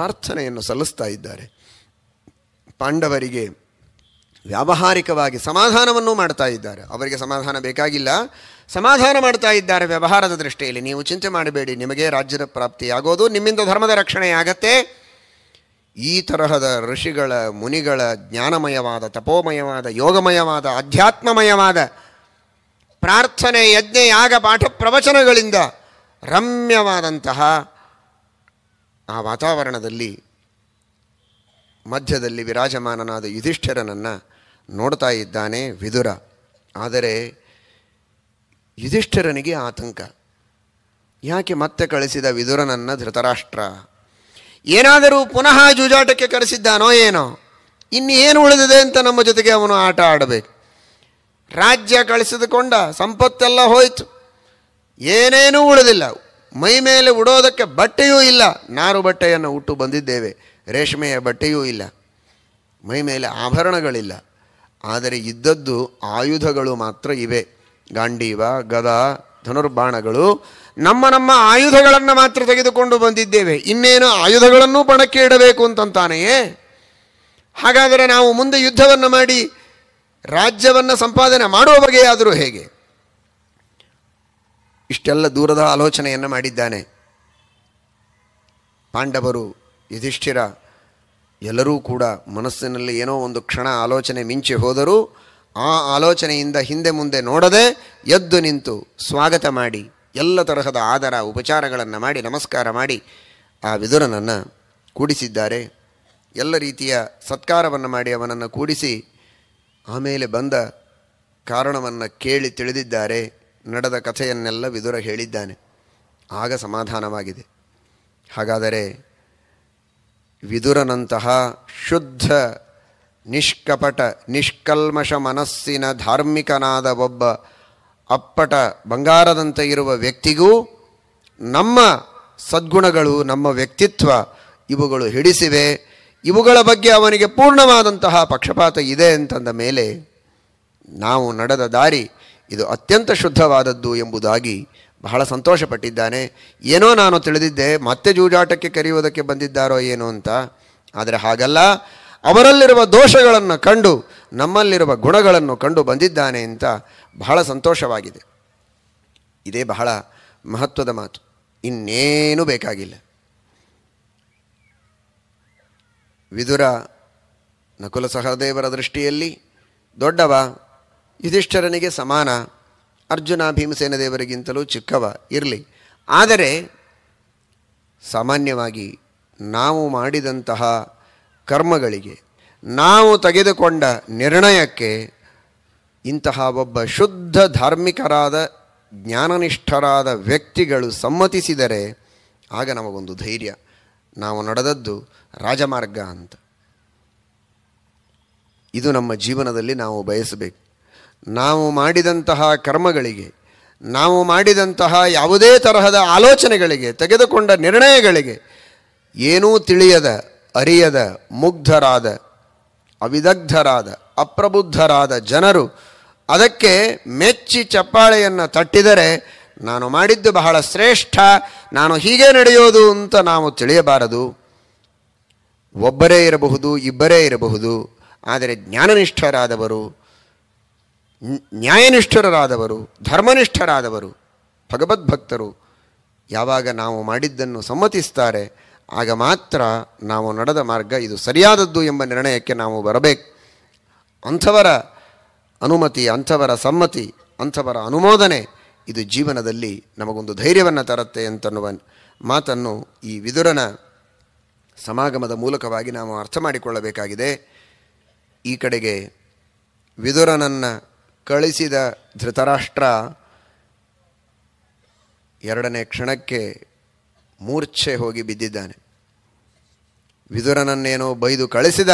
ಪ್ರಾರ್ಥನೆಯನ್ನು ಸಲ್ಲಿಸ್ತಾ ಇದ್ದಾರೆ ಪಾಂಡವರಿಗೆ ವ್ಯಾವಹಾರಿಕವಾಗಿ ಸಮಾಧಾನವನ್ನು ಮಾಡ್ತಾ ಇದ್ದಾರೆ ಅವರಿಗೆ ಸಮಾಧಾನ ಬೇಕಾಗಿಲ್ಲ ಸಮಾಧಾನ ಮಾಡ್ತಾ ಇದ್ದಾರೆ ವ್ಯವಹಾರದ ದೃಷ್ಟಿಯಲ್ಲಿ ನೀವು ಚಿಂತೆ ಮಾಡಬೇಡಿ ನಿಮಗೆ ರಾಜ್ಯದ ಪ್ರಾಪ್ತಿಯಾಗೋದು ನಿಮ್ಮಿಂದ ಧರ್ಮದ ರಕ್ಷಣೆಯಾಗತ್ತೆ ಈ ತರಹದ ಋಷಿಗಳ ಮುನಿಗಳ ಜ್ಞಾನಮಯವಾದ ತಪೋಮಯವಾದ ಯೋಗಮಯವಾದ ಅಧ್ಯಾತ್ಮಮಯವಾದ ಪ್ರಾರ್ಥನೆ ಯಜ್ಞ ಯಾಗ ಪಾಠ ಪ್ರವಚನಗಳಿಂದ ರಮ್ಯವಾದಂತಹ ಆ ವಾತಾವರಣದಲ್ಲಿ ಮಧ್ಯದಲ್ಲಿ ವಿರಾಜಮಾನನಾದ ಯುಧಿಷ್ಠಿರನನ್ನು ನೋಡ್ತಾ ಇದ್ದಾನೆ ವಿದುರ ಆದರೆ ಯುಧಿಷ್ಠಿರನಿಗೆ ಆತಂಕ ಯಾಕೆ ಮತ್ತೆ ಕಳಿಸಿದ ವಿದುರನನ್ನು ಧೃತರಾಷ್ಟ್ರ ಏನಾದರೂ ಪುನಃ ಜೂಜಾಟಕ್ಕೆ ಕರೆಸಿದ್ದಾನೋ ಏನೋ ಇನ್ನೇನು ಉಳಿದಿದೆ ಅಂತ ನಮ್ಮ ಜೊತೆಗೆ ಅವನು ಆಟ ಆಡಬೇಕು ರಾಜ್ಯ ಕಳಿಸಿದುಕೊಂಡ ಸಂಪತ್ತೆಲ್ಲ ಹೋಯಿತು ಏನೇನೂ ಉಳಿದಿಲ್ಲ ಮೈ ಮೇಲೆ ಉಡೋದಕ್ಕೆ ಬಟ್ಟೆಯೂ ಇಲ್ಲ ನಾರು ಬಟ್ಟೆಯನ್ನು ಉಟ್ಟು ಬಂದಿದ್ದೇವೆ ರೇಷ್ಮೆಯ ಬಟ್ಟೆಯೂ ಇಲ್ಲ ಮೈ ಮೇಲೆ ಆಭರಣಗಳಿಲ್ಲ ಆದರೆ ಇದ್ದದ್ದು ಆಯುಧಗಳು ಮಾತ್ರ ಇವೆ ಗಾಂಡೀವ ಗದ ಧನುರ್ಬಾಣಗಳು ನಮ್ಮ ನಮ್ಮ ಆಯುಧಗಳನ್ನು ಮಾತ್ರ ತೆಗೆದುಕೊಂಡು ಬಂದಿದ್ದೇವೆ ಇನ್ನೇನು ಆಯುಧಗಳನ್ನೂ ಪಣಕ್ಕೆ ಇಡಬೇಕು ಅಂತಂತಾನೆಯೇ ಹಾಗಾದರೆ ನಾವು ಮುಂದೆ ಯುದ್ಧವನ್ನು ಮಾಡಿ ರಾಜ್ಯವನ್ನು ಸಂಪಾದನೆ ಮಾಡುವ ಬಗೆಯಾದರೂ ಹೇಗೆ ಇಷ್ಟೆಲ್ಲ ದೂರದ ಆಲೋಚನೆಯನ್ನು ಮಾಡಿದ್ದಾನೆ ಪಾಂಡವರು ಯುಧಿಷ್ಠಿರ ಎಲ್ಲರೂ ಕೂಡ ಮನಸ್ಸಿನಲ್ಲಿ ಏನೋ ಒಂದು ಕ್ಷಣ ಆಲೋಚನೆ ಮಿಂಚಿ ಹೋದರೂ ಆ ಆಲೋಚನೆಯಿಂದ ಹಿಂದೆ ಮುಂದೆ ನೋಡದೆ ಎದ್ದು ನಿಂತು ಸ್ವಾಗತ ಮಾಡಿ ಎಲ್ಲ ತರಹದ ಆದರ ಉಪಚಾರಗಳನ್ನು ಮಾಡಿ ನಮಸ್ಕಾರ ಮಾಡಿ ಆ ವಿದುರನನ್ನು ಕೂಡಿಸಿದ್ದಾರೆ ಎಲ್ಲ ರೀತಿಯ ಸತ್ಕಾರವನ್ನು ಮಾಡಿ ಅವನನ್ನು ಕೂಡಿಸಿ ಆಮೇಲೆ ಬಂದ ಕಾರಣವನ್ನು ಕೇಳಿ ತಿಳಿದಿದ್ದಾರೆ ನಡೆದ ಕಥೆಯನ್ನೆಲ್ಲ ವಿದುರ ಹೇಳಿದ್ದಾನೆ ಆಗ ಸಮಾಧಾನವಾಗಿದೆ ಹಾಗಾದರೆ ವಿದುರನಂತಹ ಶುದ್ಧ ನಿಷ್ಕಪಟ ನಿಷ್ಕಲ್ಮಷ ಮನಸ್ಸಿನ ಧಾರ್ಮಿಕನಾದ ಒಬ್ಬ ಅಪ್ಪಟ ಬಂಗಾರದಂತೆ ಇರುವ ವ್ಯಕ್ತಿಗೂ ನಮ್ಮ ಸದ್ಗುಣಗಳು ನಮ್ಮ ವ್ಯಕ್ತಿತ್ವ ಇವುಗಳು ಹಿಡಿಸಿವೆ ಇವುಗಳ ಬಗ್ಗೆ ಅವನಿಗೆ ಪೂರ್ಣವಾದಂತಹ ಪಕ್ಷಪಾತ ಇದೆ ಅಂತಂದ ಮೇಲೆ ನಾವು ನಡೆದ ದಾರಿ ಇದು ಅತ್ಯಂತ ಶುದ್ಧವಾದದ್ದು ಎಂಬುದಾಗಿ ಬಹಳ ಸಂತೋಷಪಟ್ಟಿದ್ದಾನೆ ಏನೋ ನಾನು ತಿಳಿದಿದ್ದೆ ಮತ್ತೆ ಜೂಜಾಟಕ್ಕೆ ಕರೆಯುವುದಕ್ಕೆ ಬಂದಿದ್ದಾರೋ ಏನು ಅಂತ ಆದರೆ ಹಾಗಲ್ಲ ಅವರಲ್ಲಿರುವ ದೋಷಗಳನ್ನು ಕಂಡು ನಮ್ಮಲ್ಲಿರುವ ಗುಣಗಳನ್ನು ಕಂಡು ಬಂದಿದ್ದಾನೆ ಅಂತ ಬಹಳ ಸಂತೋಷವಾಗಿದೆ ಇದೇ ಬಹಳ ಮಹತ್ವದ ಮಾತು ಇನ್ನೇನು ಬೇಕಾಗಿಲ್ಲ ವಿದುರ ನಕುಲ ಸಹದೇವರ ದೃಷ್ಟಿಯಲ್ಲಿ ದೊಡ್ಡವ ಯುಧಿಷ್ಠರನಿಗೆ ಸಮಾನ ಅರ್ಜುನ ಭೀಮಸೇನ ದೇವರಿಗಿಂತಲೂ ಚಿಕ್ಕವ ಇರಲಿ ಆದರೆ ಸಾಮಾನ್ಯವಾಗಿ ನಾವು ಮಾಡಿದಂತಹ ಕರ್ಮಗಳಿಗೆ ನಾವು ತೆಗೆದುಕೊಂಡ ನಿರ್ಣಯಕ್ಕೆ ಇಂತಹ ಒಬ್ಬ ಶುದ್ಧ ಧಾರ್ಮಿಕರಾದ ಜ್ಞಾನನಿಷ್ಠರಾದ ವ್ಯಕ್ತಿಗಳು ಸಮ್ಮತಿಸಿದರೆ ಆಗ ನಮಗೊಂದು ಧೈರ್ಯ ನಾವು ನಡೆದದ್ದು ರಾಜಮಾರ್ಗ ಅಂತ ಇದು ನಮ್ಮ ಜೀವನದಲ್ಲಿ ನಾವು ಬಯಸಬೇಕು ನಾವು ಮಾಡಿದಂತಹ ಕರ್ಮಗಳಿಗೆ ನಾವು ಮಾಡಿದಂತಹ ಯಾವುದೇ ತರಹದ ಆಲೋಚನೆಗಳಿಗೆ ತೆಗೆದುಕೊಂಡ ನಿರ್ಣಯಗಳಿಗೆ ಏನೂ ತಿಳಿಯದ ಅರಿಯದ ಮುಗ್ಧರಾದ ಅವಿದಗ್ಧರಾದ ಅಪ್ರಬುದ್ಧರಾದ ಜನರು ಅದಕ್ಕೆ ಮೆಚ್ಚಿ ಚಪ್ಪಾಳೆಯನ್ನು ತಟ್ಟಿದರೆ ನಾನು ಮಾಡಿದ್ದು ಬಹಳ ಶ್ರೇಷ್ಠ ನಾನು ಹೀಗೆ ನಡೆಯೋದು ಅಂತ ನಾವು ತಿಳಿಯಬಾರದು ಒಬ್ಬರೇ ಇರಬಹುದು ಇಬ್ಬರೇ ಇರಬಹುದು ಆದರೆ ಜ್ಞಾನನಿಷ್ಠರಾದವರು ನ್ಯಾಯನಿಷ್ಠರಾದವರು ಧರ್ಮನಿಷ್ಠರಾದವರು ಭಗವದ್ಭಕ್ತರು ಯಾವಾಗ ನಾವು ಮಾಡಿದ್ದನ್ನು ಸಮ್ಮತಿಸ್ತಾರೆ ಆಗ ಮಾತ್ರ ನಾವು ನಡೆದ ಮಾರ್ಗ ಇದು ಸರಿಯಾದದ್ದು ಎಂಬ ನಿರ್ಣಯಕ್ಕೆ ನಾವು ಬರಬೇಕು ಅಂಥವರ ಅನುಮತಿ ಅಂಥವರ ಸಮ್ಮತಿ ಅಂಥವರ ಅನುಮೋದನೆ ಇದು ಜೀವನದಲ್ಲಿ ನಮಗೊಂದು ಧೈರ್ಯವನ್ನು ತರುತ್ತೆ ಅಂತನ್ನುವ ಮಾತನ್ನು ಈ ವಿದುರನ ಸಮಾಗಮದ ಮೂಲಕವಾಗಿ ನಾವು ಅರ್ಥ ಮಾಡಿಕೊಳ್ಳಬೇಕಾಗಿದೆ ಈ ಕಡೆಗೆ ವಿದುರನನ್ನು ಕಳಿಸಿದ ಧೃತರಾಷ್ಟ್ರ ಎರಡನೇ ಕ್ಷಣಕ್ಕೆ ಮೂರ್ಛೆ ಹೋಗಿ ಬಿದ್ದಿದ್ದಾನೆ ವಿದುರನನ್ನೇನೋ ಬೈದು ಕಳಿಸಿದ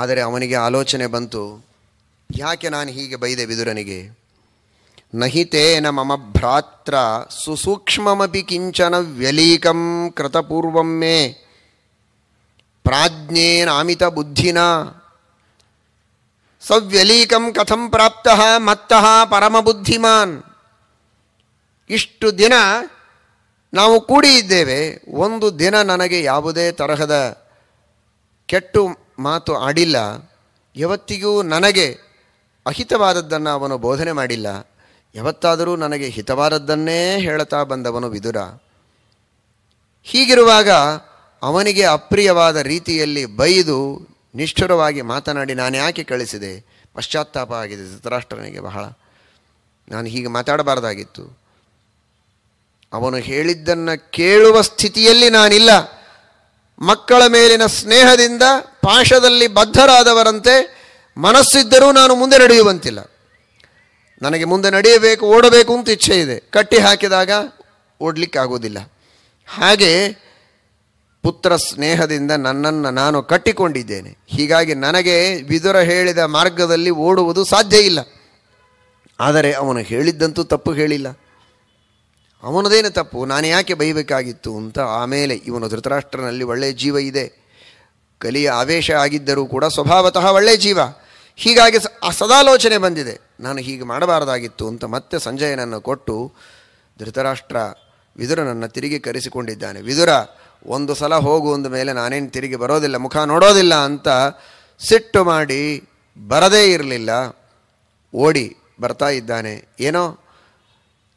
ಆದರೆ ಅವನಿಗೆ ಆಲೋಚನೆ ಬಂತು ಯಾಕೆ ನಾನು ಹೀಗೆ ಬೈದೆ ವಿದುರನಿಗೆ ನಹಿತೇನ ಮಮ ಭ್ರಾತ್ರ ಸುಸೂಕ್ಷ್ಮಮಿ ಕಿಂಚನ ವ್ಯಲೀಕಂ ಕೃತಪೂರ್ವಮ್ಮೆ ಪ್ರಾಜ್ಞೇನ ಪ್ರಾಜ್ಞೇನಾಮಿತ ಬುದ್ಧಿನ ಸವ್ಯಲೀಕಂ ಕಥಂ ಪ್ರಾಪ್ತ ಮತ್ತಃ ಪರಮಬುದ್ಧಿಮಾನ್ ಇಷ್ಟು ದಿನ ನಾವು ಕೂಡಿ ಇದ್ದೇವೆ ಒಂದು ದಿನ ನನಗೆ ಯಾವುದೇ ತರಹದ ಕೆಟ್ಟು ಮಾತು ಆಡಿಲ್ಲ ಯಾವತ್ತಿಗೂ ನನಗೆ ಅಹಿತವಾದದ್ದನ್ನು ಅವನು ಬೋಧನೆ ಮಾಡಿಲ್ಲ ಯಾವತ್ತಾದರೂ ನನಗೆ ಹಿತವಾದದ್ದನ್ನೇ ಹೇಳುತ್ತಾ ಬಂದವನು ವಿದುರ ಹೀಗಿರುವಾಗ ಅವನಿಗೆ ಅಪ್ರಿಯವಾದ ರೀತಿಯಲ್ಲಿ ಬೈದು ನಿಷ್ಠುರವಾಗಿ ಮಾತನಾಡಿ ನಾನು ಯಾಕೆ ಕಳಿಸಿದೆ ಪಶ್ಚಾತ್ತಾಪ ಆಗಿದೆ ಧೃತರಾಷ್ಟ್ರನಿಗೆ ಬಹಳ ನಾನು ಹೀಗೆ ಮಾತಾಡಬಾರ್ದಾಗಿತ್ತು ಅವನು ಹೇಳಿದ್ದನ್ನು ಕೇಳುವ ಸ್ಥಿತಿಯಲ್ಲಿ ನಾನಿಲ್ಲ ಮಕ್ಕಳ ಮೇಲಿನ ಸ್ನೇಹದಿಂದ ಪಾಶದಲ್ಲಿ ಬದ್ಧರಾದವರಂತೆ ಮನಸ್ಸಿದ್ದರೂ ನಾನು ಮುಂದೆ ನಡೆಯುವಂತಿಲ್ಲ ನನಗೆ ಮುಂದೆ ನಡೆಯಬೇಕು ಓಡಬೇಕು ಅಂತ ಇಚ್ಛೆ ಇದೆ ಕಟ್ಟಿ ಹಾಕಿದಾಗ ಓಡಲಿಕ್ಕಾಗೋದಿಲ್ಲ ಹಾಗೆ ಪುತ್ರ ಸ್ನೇಹದಿಂದ ನನ್ನನ್ನು ನಾನು ಕಟ್ಟಿಕೊಂಡಿದ್ದೇನೆ ಹೀಗಾಗಿ ನನಗೆ ವಿದುರ ಹೇಳಿದ ಮಾರ್ಗದಲ್ಲಿ ಓಡುವುದು ಸಾಧ್ಯ ಇಲ್ಲ ಆದರೆ ಅವನು ಹೇಳಿದ್ದಂತೂ ತಪ್ಪು ಹೇಳಿಲ್ಲ ಅವನದೇನು ತಪ್ಪು ನಾನು ಯಾಕೆ ಬೈಬೇಕಾಗಿತ್ತು ಅಂತ ಆಮೇಲೆ ಇವನು ಧೃತರಾಷ್ಟ್ರನಲ್ಲಿ ಒಳ್ಳೆಯ ಜೀವ ಇದೆ ಕಲಿಯ ಆವೇಶ ಆಗಿದ್ದರೂ ಕೂಡ ಸ್ವಭಾವತಃ ಒಳ್ಳೆಯ ಜೀವ ಹೀಗಾಗಿ ಸದಾಲೋಚನೆ ಬಂದಿದೆ ನಾನು ಹೀಗೆ ಮಾಡಬಾರದಾಗಿತ್ತು ಅಂತ ಮತ್ತೆ ಸಂಜಯನನ್ನು ಕೊಟ್ಟು ಧೃತರಾಷ್ಟ್ರ ವಿದುರನನ್ನು ತಿರುಗಿ ಕರೆಸಿಕೊಂಡಿದ್ದಾನೆ ವಿದುರ ಒಂದು ಸಲ ಹೋಗು ಅಂದ ಮೇಲೆ ನಾನೇನು ತಿರುಗಿ ಬರೋದಿಲ್ಲ ಮುಖ ನೋಡೋದಿಲ್ಲ ಅಂತ ಸಿಟ್ಟು ಮಾಡಿ ಬರದೇ ಇರಲಿಲ್ಲ ಓಡಿ ಬರ್ತಾ ಇದ್ದಾನೆ ಏನೋ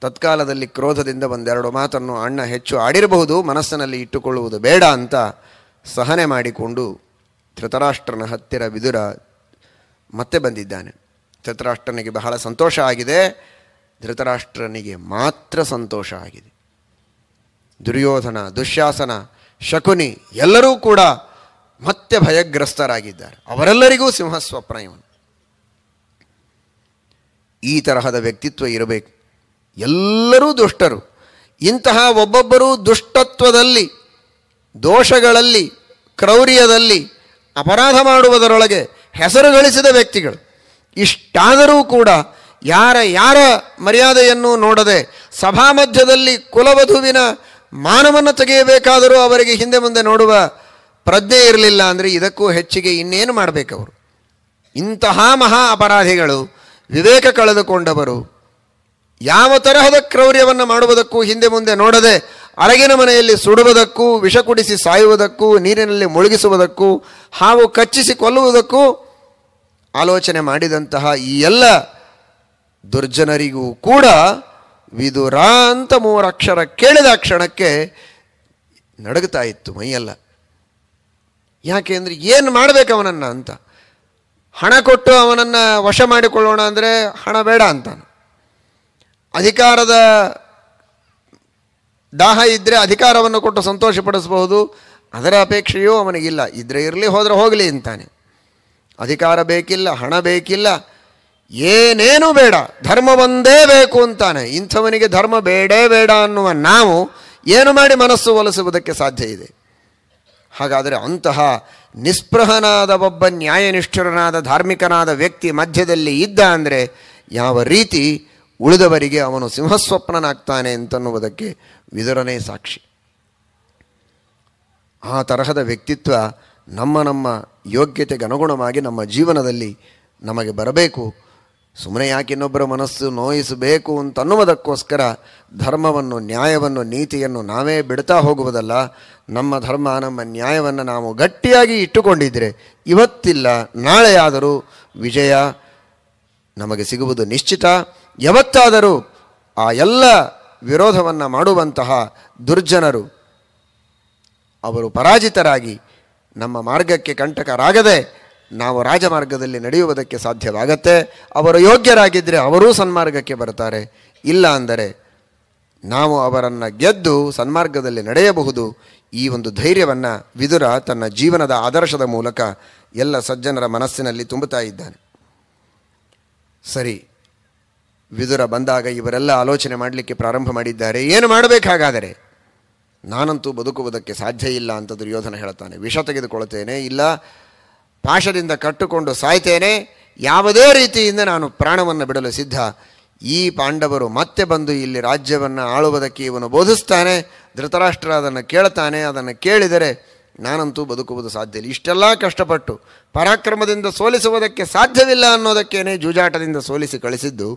ತತ್ಕಾಲದಲ್ಲಿ ಕ್ರೋಧದಿಂದ ಒಂದೆರಡು ಮಾತನ್ನು ಅಣ್ಣ ಹೆಚ್ಚು ಆಡಿರಬಹುದು ಮನಸ್ಸಿನಲ್ಲಿ ಇಟ್ಟುಕೊಳ್ಳುವುದು ಬೇಡ ಅಂತ ಸಹನೆ ಮಾಡಿಕೊಂಡು ಧೃತರಾಷ್ಟ್ರನ ಹತ್ತಿರ ವಿದುರ ಮತ್ತೆ ಬಂದಿದ್ದಾನೆ ಧೃತರಾಷ್ಟ್ರನಿಗೆ ಬಹಳ ಸಂತೋಷ ಆಗಿದೆ ಧೃತರಾಷ್ಟ್ರನಿಗೆ ಮಾತ್ರ ಸಂತೋಷ ಆಗಿದೆ ದುರ್ಯೋಧನ ದುಶ್ಯಾಸನ ಶಕುನಿ ಎಲ್ಲರೂ ಕೂಡ ಮತ್ತೆ ಭಯಗ್ರಸ್ತರಾಗಿದ್ದಾರೆ ಅವರೆಲ್ಲರಿಗೂ ಸಿಂಹ ಇವನು ಈ ತರಹದ ವ್ಯಕ್ತಿತ್ವ ಇರಬೇಕು ಎಲ್ಲರೂ ದುಷ್ಟರು ಇಂತಹ ಒಬ್ಬೊಬ್ಬರೂ ದುಷ್ಟತ್ವದಲ್ಲಿ ದೋಷಗಳಲ್ಲಿ ಕ್ರೌರ್ಯದಲ್ಲಿ ಅಪರಾಧ ಮಾಡುವುದರೊಳಗೆ ಹೆಸರು ಗಳಿಸಿದ ವ್ಯಕ್ತಿಗಳು ಇಷ್ಟಾದರೂ ಕೂಡ ಯಾರ ಯಾರ ಮರ್ಯಾದೆಯನ್ನು ನೋಡದೆ ಸಭಾ ಮಧ್ಯದಲ್ಲಿ ಕುಲವಧುವಿನ ಮಾನವನ್ನು ತೆಗೆಯಬೇಕಾದರೂ ಅವರಿಗೆ ಹಿಂದೆ ಮುಂದೆ ನೋಡುವ ಪ್ರಜ್ಞೆ ಇರಲಿಲ್ಲ ಅಂದರೆ ಇದಕ್ಕೂ ಹೆಚ್ಚಿಗೆ ಇನ್ನೇನು ಮಾಡಬೇಕವರು ಇಂತಹ ಮಹಾ ಅಪರಾಧಿಗಳು ವಿವೇಕ ಕಳೆದುಕೊಂಡವರು ಯಾವ ತರಹದ ಕ್ರೌರ್ಯವನ್ನು ಮಾಡುವುದಕ್ಕೂ ಹಿಂದೆ ಮುಂದೆ ನೋಡದೆ ಅರಗಿನ ಮನೆಯಲ್ಲಿ ಸುಡುವುದಕ್ಕೂ ವಿಷ ಕುಡಿಸಿ ಸಾಯುವುದಕ್ಕೂ ನೀರಿನಲ್ಲಿ ಮುಳುಗಿಸುವುದಕ್ಕೂ ಹಾವು ಕಚ್ಚಿಸಿ ಕೊಲ್ಲುವುದಕ್ಕೂ ಆಲೋಚನೆ ಮಾಡಿದಂತಹ ಈ ಎಲ್ಲ ದುರ್ಜನರಿಗೂ ಕೂಡ ವಿದುರ ಅಂತ ಮೂರಕ್ಷರ ಕೇಳಿದ ಕ್ಷಣಕ್ಕೆ ನಡುಗ್ತಾ ಇತ್ತು ಮೈಯೆಲ್ಲ ಯಾಕೆ ಅಂದರೆ ಏನು ಮಾಡಬೇಕು ಅವನನ್ನು ಅಂತ ಹಣ ಕೊಟ್ಟು ಅವನನ್ನು ವಶ ಮಾಡಿಕೊಳ್ಳೋಣ ಅಂದರೆ ಹಣ ಬೇಡ ಅಂತ ಅಧಿಕಾರದ ದಾಹ ಇದ್ದರೆ ಅಧಿಕಾರವನ್ನು ಕೊಟ್ಟು ಸಂತೋಷಪಡಿಸಬಹುದು ಅದರ ಅಪೇಕ್ಷೆಯೂ ಅವನಿಗಿಲ್ಲ ಇದ್ದರೆ ಇರಲಿ ಹೋದರೆ ಹೋಗಲಿ ಅಂತಾನೆ ಅಧಿಕಾರ ಬೇಕಿಲ್ಲ ಹಣ ಬೇಕಿಲ್ಲ ಏನೇನು ಬೇಡ ಧರ್ಮ ಒಂದೇ ಬೇಕು ಅಂತಾನೆ ಇಂಥವನಿಗೆ ಧರ್ಮ ಬೇಡೇ ಬೇಡ ಅನ್ನುವ ನಾವು ಏನು ಮಾಡಿ ಮನಸ್ಸು ಒಲಿಸುವುದಕ್ಕೆ ಸಾಧ್ಯ ಇದೆ ಹಾಗಾದರೆ ಅಂತಹ ನಿಸ್ಪೃಹನಾದ ಒಬ್ಬ ನ್ಯಾಯನಿಷ್ಠರನಾದ ಧಾರ್ಮಿಕನಾದ ವ್ಯಕ್ತಿ ಮಧ್ಯದಲ್ಲಿ ಇದ್ದ ಅಂದರೆ ಯಾವ ರೀತಿ ಉಳಿದವರಿಗೆ ಅವನು ಸಿಂಹಸ್ವಪ್ನನಾಗ್ತಾನೆ ಅಂತನ್ನುವುದಕ್ಕೆ ವಿದುರನೇ ಸಾಕ್ಷಿ ಆ ತರಹದ ವ್ಯಕ್ತಿತ್ವ ನಮ್ಮ ನಮ್ಮ ಯೋಗ್ಯತೆಗೆ ಅನುಗುಣವಾಗಿ ನಮ್ಮ ಜೀವನದಲ್ಲಿ ನಮಗೆ ಬರಬೇಕು ಸುಮ್ಮನೆ ಯಾಕೆ ಇನ್ನೊಬ್ಬರ ಮನಸ್ಸು ನೋಯಿಸಬೇಕು ಅಂತ ಅನ್ನುವುದಕ್ಕೋಸ್ಕರ ಧರ್ಮವನ್ನು ನ್ಯಾಯವನ್ನು ನೀತಿಯನ್ನು ನಾವೇ ಬಿಡ್ತಾ ಹೋಗುವುದಲ್ಲ ನಮ್ಮ ಧರ್ಮ ನಮ್ಮ ನ್ಯಾಯವನ್ನು ನಾವು ಗಟ್ಟಿಯಾಗಿ ಇಟ್ಟುಕೊಂಡಿದ್ದರೆ ಇವತ್ತಿಲ್ಲ ನಾಳೆಯಾದರೂ ವಿಜಯ ನಮಗೆ ಸಿಗುವುದು ನಿಶ್ಚಿತ ಯಾವತ್ತಾದರೂ ಆ ಎಲ್ಲ ವಿರೋಧವನ್ನು ಮಾಡುವಂತಹ ದುರ್ಜನರು ಅವರು ಪರಾಜಿತರಾಗಿ ನಮ್ಮ ಮಾರ್ಗಕ್ಕೆ ಕಂಟಕರಾಗದೆ ನಾವು ರಾಜಮಾರ್ಗದಲ್ಲಿ ನಡೆಯುವುದಕ್ಕೆ ಸಾಧ್ಯವಾಗತ್ತೆ ಅವರು ಯೋಗ್ಯರಾಗಿದ್ದರೆ ಅವರೂ ಸನ್ಮಾರ್ಗಕ್ಕೆ ಬರ್ತಾರೆ ಇಲ್ಲ ಅಂದರೆ ನಾವು ಅವರನ್ನು ಗೆದ್ದು ಸನ್ಮಾರ್ಗದಲ್ಲಿ ನಡೆಯಬಹುದು ಈ ಒಂದು ಧೈರ್ಯವನ್ನು ವಿದುರ ತನ್ನ ಜೀವನದ ಆದರ್ಶದ ಮೂಲಕ ಎಲ್ಲ ಸಜ್ಜನರ ಮನಸ್ಸಿನಲ್ಲಿ ತುಂಬುತ್ತಾ ಇದ್ದಾನೆ ಸರಿ ವಿದುರ ಬಂದಾಗ ಇವರೆಲ್ಲ ಆಲೋಚನೆ ಮಾಡಲಿಕ್ಕೆ ಪ್ರಾರಂಭ ಮಾಡಿದ್ದಾರೆ ಏನು ಮಾಡಬೇಕಾಗಾದರೆ ನಾನಂತೂ ಬದುಕುವುದಕ್ಕೆ ಸಾಧ್ಯ ಇಲ್ಲ ಅಂತ ದುರ್ಯೋಧನ ಹೇಳ್ತಾನೆ ವಿಷ ತೆಗೆದುಕೊಳ್ತೇನೆ ಇಲ್ಲ ಪಾಶದಿಂದ ಕಟ್ಟುಕೊಂಡು ಸಾಯ್ತೇನೆ ಯಾವುದೇ ರೀತಿಯಿಂದ ನಾನು ಪ್ರಾಣವನ್ನು ಬಿಡಲು ಸಿದ್ಧ ಈ ಪಾಂಡವರು ಮತ್ತೆ ಬಂದು ಇಲ್ಲಿ ರಾಜ್ಯವನ್ನು ಆಳುವುದಕ್ಕೆ ಇವನು ಬೋಧಿಸ್ತಾನೆ ಧೃತರಾಷ್ಟ್ರ ಅದನ್ನು ಕೇಳ್ತಾನೆ ಅದನ್ನು ಕೇಳಿದರೆ ನಾನಂತೂ ಬದುಕುವುದು ಸಾಧ್ಯ ಇಲ್ಲ ಇಷ್ಟೆಲ್ಲ ಕಷ್ಟಪಟ್ಟು ಪರಾಕ್ರಮದಿಂದ ಸೋಲಿಸುವುದಕ್ಕೆ ಸಾಧ್ಯವಿಲ್ಲ ಅನ್ನೋದಕ್ಕೇನೆ ಜೂಜಾಟದಿಂದ ಸೋಲಿಸಿ ಕಳಿಸಿದ್ದು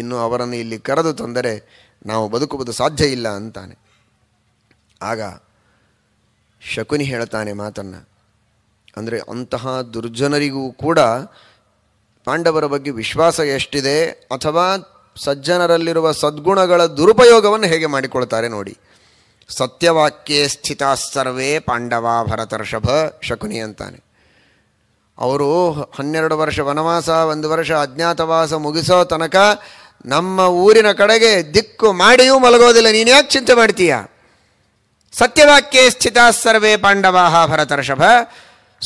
ಇನ್ನು ಅವರನ್ನು ಇಲ್ಲಿ ಕರೆದು ತಂದರೆ ನಾವು ಬದುಕುವುದು ಸಾಧ್ಯ ಇಲ್ಲ ಅಂತಾನೆ ಆಗ ಶಕುನಿ ಹೇಳ್ತಾನೆ ಮಾತನ್ನು ಅಂದರೆ ಅಂತಹ ದುರ್ಜನರಿಗೂ ಕೂಡ ಪಾಂಡವರ ಬಗ್ಗೆ ವಿಶ್ವಾಸ ಎಷ್ಟಿದೆ ಅಥವಾ ಸಜ್ಜನರಲ್ಲಿರುವ ಸದ್ಗುಣಗಳ ದುರುಪಯೋಗವನ್ನು ಹೇಗೆ ಮಾಡಿಕೊಳ್ತಾರೆ ನೋಡಿ ಸತ್ಯವಾಕ್ಯೇ ಸ್ಥಿತ ಸರ್ವೇ ಪಾಂಡವ ಭರತರ್ಷಭ ಶಕುನಿ ಅಂತಾನೆ ಅವರು ಹನ್ನೆರಡು ವರ್ಷ ವನವಾಸ ಒಂದು ವರ್ಷ ಅಜ್ಞಾತವಾಸ ಮುಗಿಸೋ ತನಕ ನಮ್ಮ ಊರಿನ ಕಡೆಗೆ ದಿಕ್ಕು ಮಾಡಿಯೂ ಮಲಗೋದಿಲ್ಲ ನೀನು ಯಾಕೆ ಚಿಂತೆ ಮಾಡ್ತೀಯ ಸತ್ಯವಾಕ್ಯೇ ಸ್ಥಿತ ಸರ್ವೇ ಪಾಂಡವಾ ಭರತರ್ಷಭ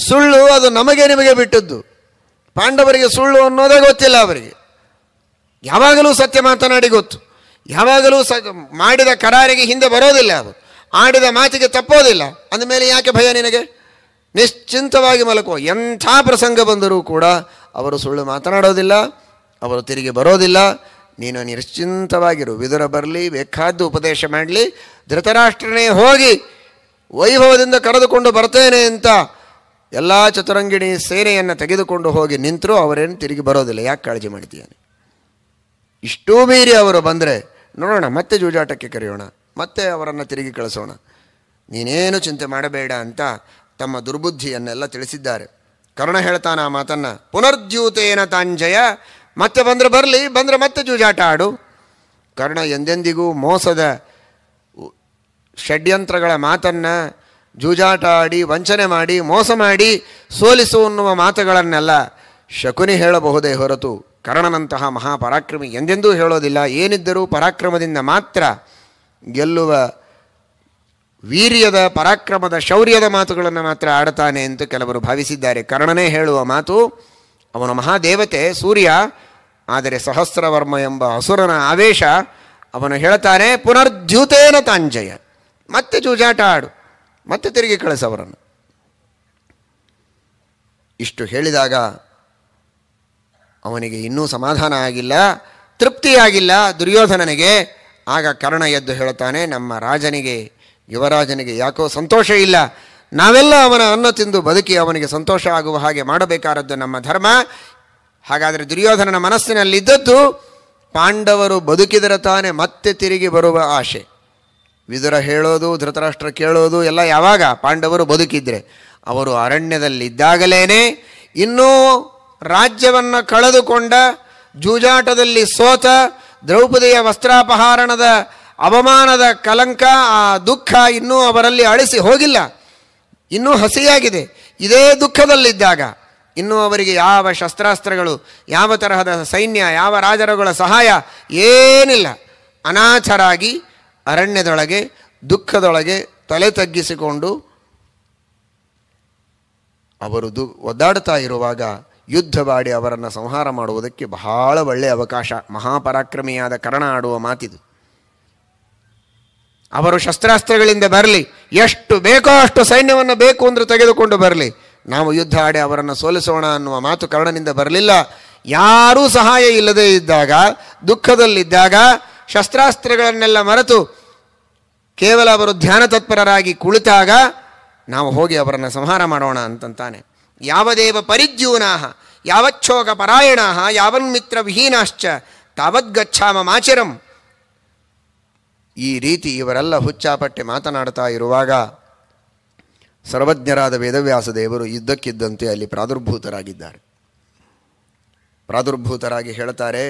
ಸುಳ್ಳು ಅದು ನಮಗೆ ನಿಮಗೆ ಬಿಟ್ಟದ್ದು ಪಾಂಡವರಿಗೆ ಸುಳ್ಳು ಅನ್ನೋದೇ ಗೊತ್ತಿಲ್ಲ ಅವರಿಗೆ ಯಾವಾಗಲೂ ಸತ್ಯ ಮಾತನಾಡಿ ಗೊತ್ತು ಯಾವಾಗಲೂ ಸ ಮಾಡಿದ ಕರಾರಿಗೆ ಹಿಂದೆ ಬರೋದಿಲ್ಲ ಅದು ಆಡಿದ ಮಾತಿಗೆ ತಪ್ಪೋದಿಲ್ಲ ಅಂದಮೇಲೆ ಯಾಕೆ ಭಯ ನಿನಗೆ ನಿಶ್ಚಿಂತವಾಗಿ ಮಲಕುವ ಎಂಥ ಪ್ರಸಂಗ ಬಂದರೂ ಕೂಡ ಅವರು ಸುಳ್ಳು ಮಾತನಾಡೋದಿಲ್ಲ ಅವರು ತಿರುಗಿ ಬರೋದಿಲ್ಲ ನೀನು ನಿಶ್ಚಿಂತವಾಗಿರು ವಿದುರ ಬರಲಿ ಬೇಕಾದ್ದು ಉಪದೇಶ ಮಾಡಲಿ ಧೃತರಾಷ್ಟ್ರನೇ ಹೋಗಿ ವೈಭವದಿಂದ ಕರೆದುಕೊಂಡು ಬರ್ತೇನೆ ಅಂತ ಎಲ್ಲ ಚತುರಂಗಿಣಿ ಸೇನೆಯನ್ನು ತೆಗೆದುಕೊಂಡು ಹೋಗಿ ನಿಂತರೂ ಅವರೇನು ತಿರುಗಿ ಬರೋದಿಲ್ಲ ಯಾಕೆ ಕಾಳಜಿ ಮಾಡಿದ್ದೀಯಾನೆ ಇಷ್ಟೂ ಮೀರಿ ಅವರು ಬಂದರೆ ನೋಡೋಣ ಮತ್ತೆ ಜೂಜಾಟಕ್ಕೆ ಕರೆಯೋಣ ಮತ್ತೆ ಅವರನ್ನು ತಿರುಗಿ ಕಳಿಸೋಣ ನೀನೇನು ಚಿಂತೆ ಮಾಡಬೇಡ ಅಂತ ತಮ್ಮ ದುರ್ಬುದ್ಧಿಯನ್ನೆಲ್ಲ ತಿಳಿಸಿದ್ದಾರೆ ಕರ್ಣ ಹೇಳ್ತಾನೆ ಆ ಮಾತನ್ನು ಪುನರ್ದ್ಯೂತೇನ ತಾಂಜಯ ಮತ್ತೆ ಬಂದರೆ ಬರಲಿ ಬಂದರೆ ಮತ್ತೆ ಜೂಜಾಟ ಆಡು ಕರ್ಣ ಎಂದೆಂದಿಗೂ ಮೋಸದ ಷಡ್ಯಂತ್ರಗಳ ಮಾತನ್ನು ಜೂಜಾಟ ಆಡಿ ವಂಚನೆ ಮಾಡಿ ಮೋಸ ಮಾಡಿ ಸೋಲಿಸು ಅನ್ನುವ ಮಾತುಗಳನ್ನೆಲ್ಲ ಶಕುನಿ ಹೇಳಬಹುದೇ ಹೊರತು ಕರ್ಣನಂತಹ ಮಹಾಪರಾಕ್ರಮಿ ಎಂದೆಂದೂ ಹೇಳೋದಿಲ್ಲ ಏನಿದ್ದರೂ ಪರಾಕ್ರಮದಿಂದ ಮಾತ್ರ ಗೆಲ್ಲುವ ವೀರ್ಯದ ಪರಾಕ್ರಮದ ಶೌರ್ಯದ ಮಾತುಗಳನ್ನು ಮಾತ್ರ ಆಡುತ್ತಾನೆ ಎಂದು ಕೆಲವರು ಭಾವಿಸಿದ್ದಾರೆ ಕರ್ಣನೇ ಹೇಳುವ ಮಾತು ಅವನ ಮಹಾದೇವತೆ ಸೂರ್ಯ ಆದರೆ ಸಹಸ್ರವರ್ಮ ಎಂಬ ಹಸುರನ ಆವೇಶ ಅವನು ಹೇಳ್ತಾನೆ ಪುನರ್ದ್ಯೂತೇನ ತಾಂಜಯ ಮತ್ತೆ ಜೂಜಾಟ ಆಡು ಮತ್ತೆ ತಿರುಗಿ ಕಳಿಸವರನ್ನು ಇಷ್ಟು ಹೇಳಿದಾಗ ಅವನಿಗೆ ಇನ್ನೂ ಸಮಾಧಾನ ಆಗಿಲ್ಲ ತೃಪ್ತಿಯಾಗಿಲ್ಲ ದುರ್ಯೋಧನನಿಗೆ ಆಗ ಕರ್ಣ ಎದ್ದು ಹೇಳುತ್ತಾನೆ ನಮ್ಮ ರಾಜನಿಗೆ ಯುವರಾಜನಿಗೆ ಯಾಕೋ ಸಂತೋಷ ಇಲ್ಲ ನಾವೆಲ್ಲ ಅವನ ಅನ್ನ ತಿಂದು ಬದುಕಿ ಅವನಿಗೆ ಸಂತೋಷ ಆಗುವ ಹಾಗೆ ಮಾಡಬೇಕಾದದ್ದು ನಮ್ಮ ಧರ್ಮ ಹಾಗಾದರೆ ದುರ್ಯೋಧನನ ಮನಸ್ಸಿನಲ್ಲಿದ್ದದ್ದು ಪಾಂಡವರು ಬದುಕಿದರೆ ತಾನೇ ಮತ್ತೆ ತಿರುಗಿ ಬರುವ ಆಶೆ ವಿದುರ ಹೇಳೋದು ಧೃತರಾಷ್ಟ್ರ ಕೇಳೋದು ಎಲ್ಲ ಯಾವಾಗ ಪಾಂಡವರು ಬದುಕಿದ್ರೆ ಅವರು ಅರಣ್ಯದಲ್ಲಿದ್ದಾಗಲೇ ಇನ್ನೂ ರಾಜ್ಯವನ್ನು ಕಳೆದುಕೊಂಡ ಜೂಜಾಟದಲ್ಲಿ ಸೋತ ದ್ರೌಪದಿಯ ವಸ್ತ್ರಾಪಹರಣದ ಅವಮಾನದ ಕಲಂಕ ಆ ದುಃಖ ಇನ್ನೂ ಅವರಲ್ಲಿ ಅಳಿಸಿ ಹೋಗಿಲ್ಲ ಇನ್ನೂ ಹಸಿಯಾಗಿದೆ ಇದೇ ದುಃಖದಲ್ಲಿದ್ದಾಗ ಇನ್ನೂ ಅವರಿಗೆ ಯಾವ ಶಸ್ತ್ರಾಸ್ತ್ರಗಳು ಯಾವ ತರಹದ ಸೈನ್ಯ ಯಾವ ರಾಜರುಗಳ ಸಹಾಯ ಏನಿಲ್ಲ ಅನಾಥರಾಗಿ ಅರಣ್ಯದೊಳಗೆ ದುಃಖದೊಳಗೆ ತಲೆ ತಗ್ಗಿಸಿಕೊಂಡು ಅವರು ದು ಒದ್ದಾಡ್ತಾ ಇರುವಾಗ ಯುದ್ಧ ಮಾಡಿ ಅವರನ್ನು ಸಂಹಾರ ಮಾಡುವುದಕ್ಕೆ ಬಹಳ ಒಳ್ಳೆಯ ಅವಕಾಶ ಮಹಾಪರಾಕ್ರಮಿಯಾದ ಕರ್ಣ ಆಡುವ ಮಾತಿದು ಅವರು ಶಸ್ತ್ರಾಸ್ತ್ರಗಳಿಂದ ಬರಲಿ ಎಷ್ಟು ಬೇಕೋ ಅಷ್ಟು ಸೈನ್ಯವನ್ನು ಬೇಕು ಅಂದರೆ ತೆಗೆದುಕೊಂಡು ಬರಲಿ ನಾವು ಯುದ್ಧ ಆಡಿ ಅವರನ್ನು ಸೋಲಿಸೋಣ ಅನ್ನುವ ಮಾತು ಕರ್ಣನಿಂದ ಬರಲಿಲ್ಲ ಯಾರೂ ಸಹಾಯ ಇಲ್ಲದೇ ಇದ್ದಾಗ ದುಃಖದಲ್ಲಿದ್ದಾಗ ಶಸ್ತ್ರಾಸ್ತ್ರಗಳನ್ನೆಲ್ಲ ಮರೆತು ಕೇವಲ ಅವರು ಧ್ಯಾನ ತತ್ಪರರಾಗಿ ಕುಳಿತಾಗ ನಾವು ಹೋಗಿ ಅವರನ್ನು ಸಂಹಾರ ಮಾಡೋಣ ಅಂತಂತಾನೆ ಯಾವದೇವ ಪರಿಜ್ಯೂನಾಹ ಯಾವಚ್ಛೋಗ ಪರಾಯಣಾಹ ಯಾವನ್ಮಿತ್ರ ವಿಹೀನಾಶ್ಚ ತಾವದ್ಗಚ್ಛಾಮ ಮಾಚಿರಂ ಈ ರೀತಿ ಇವರೆಲ್ಲ ಹುಚ್ಚಾಪಟ್ಟೆ ಮಾತನಾಡ್ತಾ ಇರುವಾಗ ಸರ್ವಜ್ಞರಾದ ವೇದವ್ಯಾಸ ದೇವರು ಇದ್ದಕ್ಕಿದ್ದಂತೆ ಅಲ್ಲಿ ಪ್ರಾದುರ್ಭೂತರಾಗಿದ್ದಾರೆ ಪ್ರಾದುರ್ಭೂತರಾಗಿ ಹೇಳ್ತಾರೆ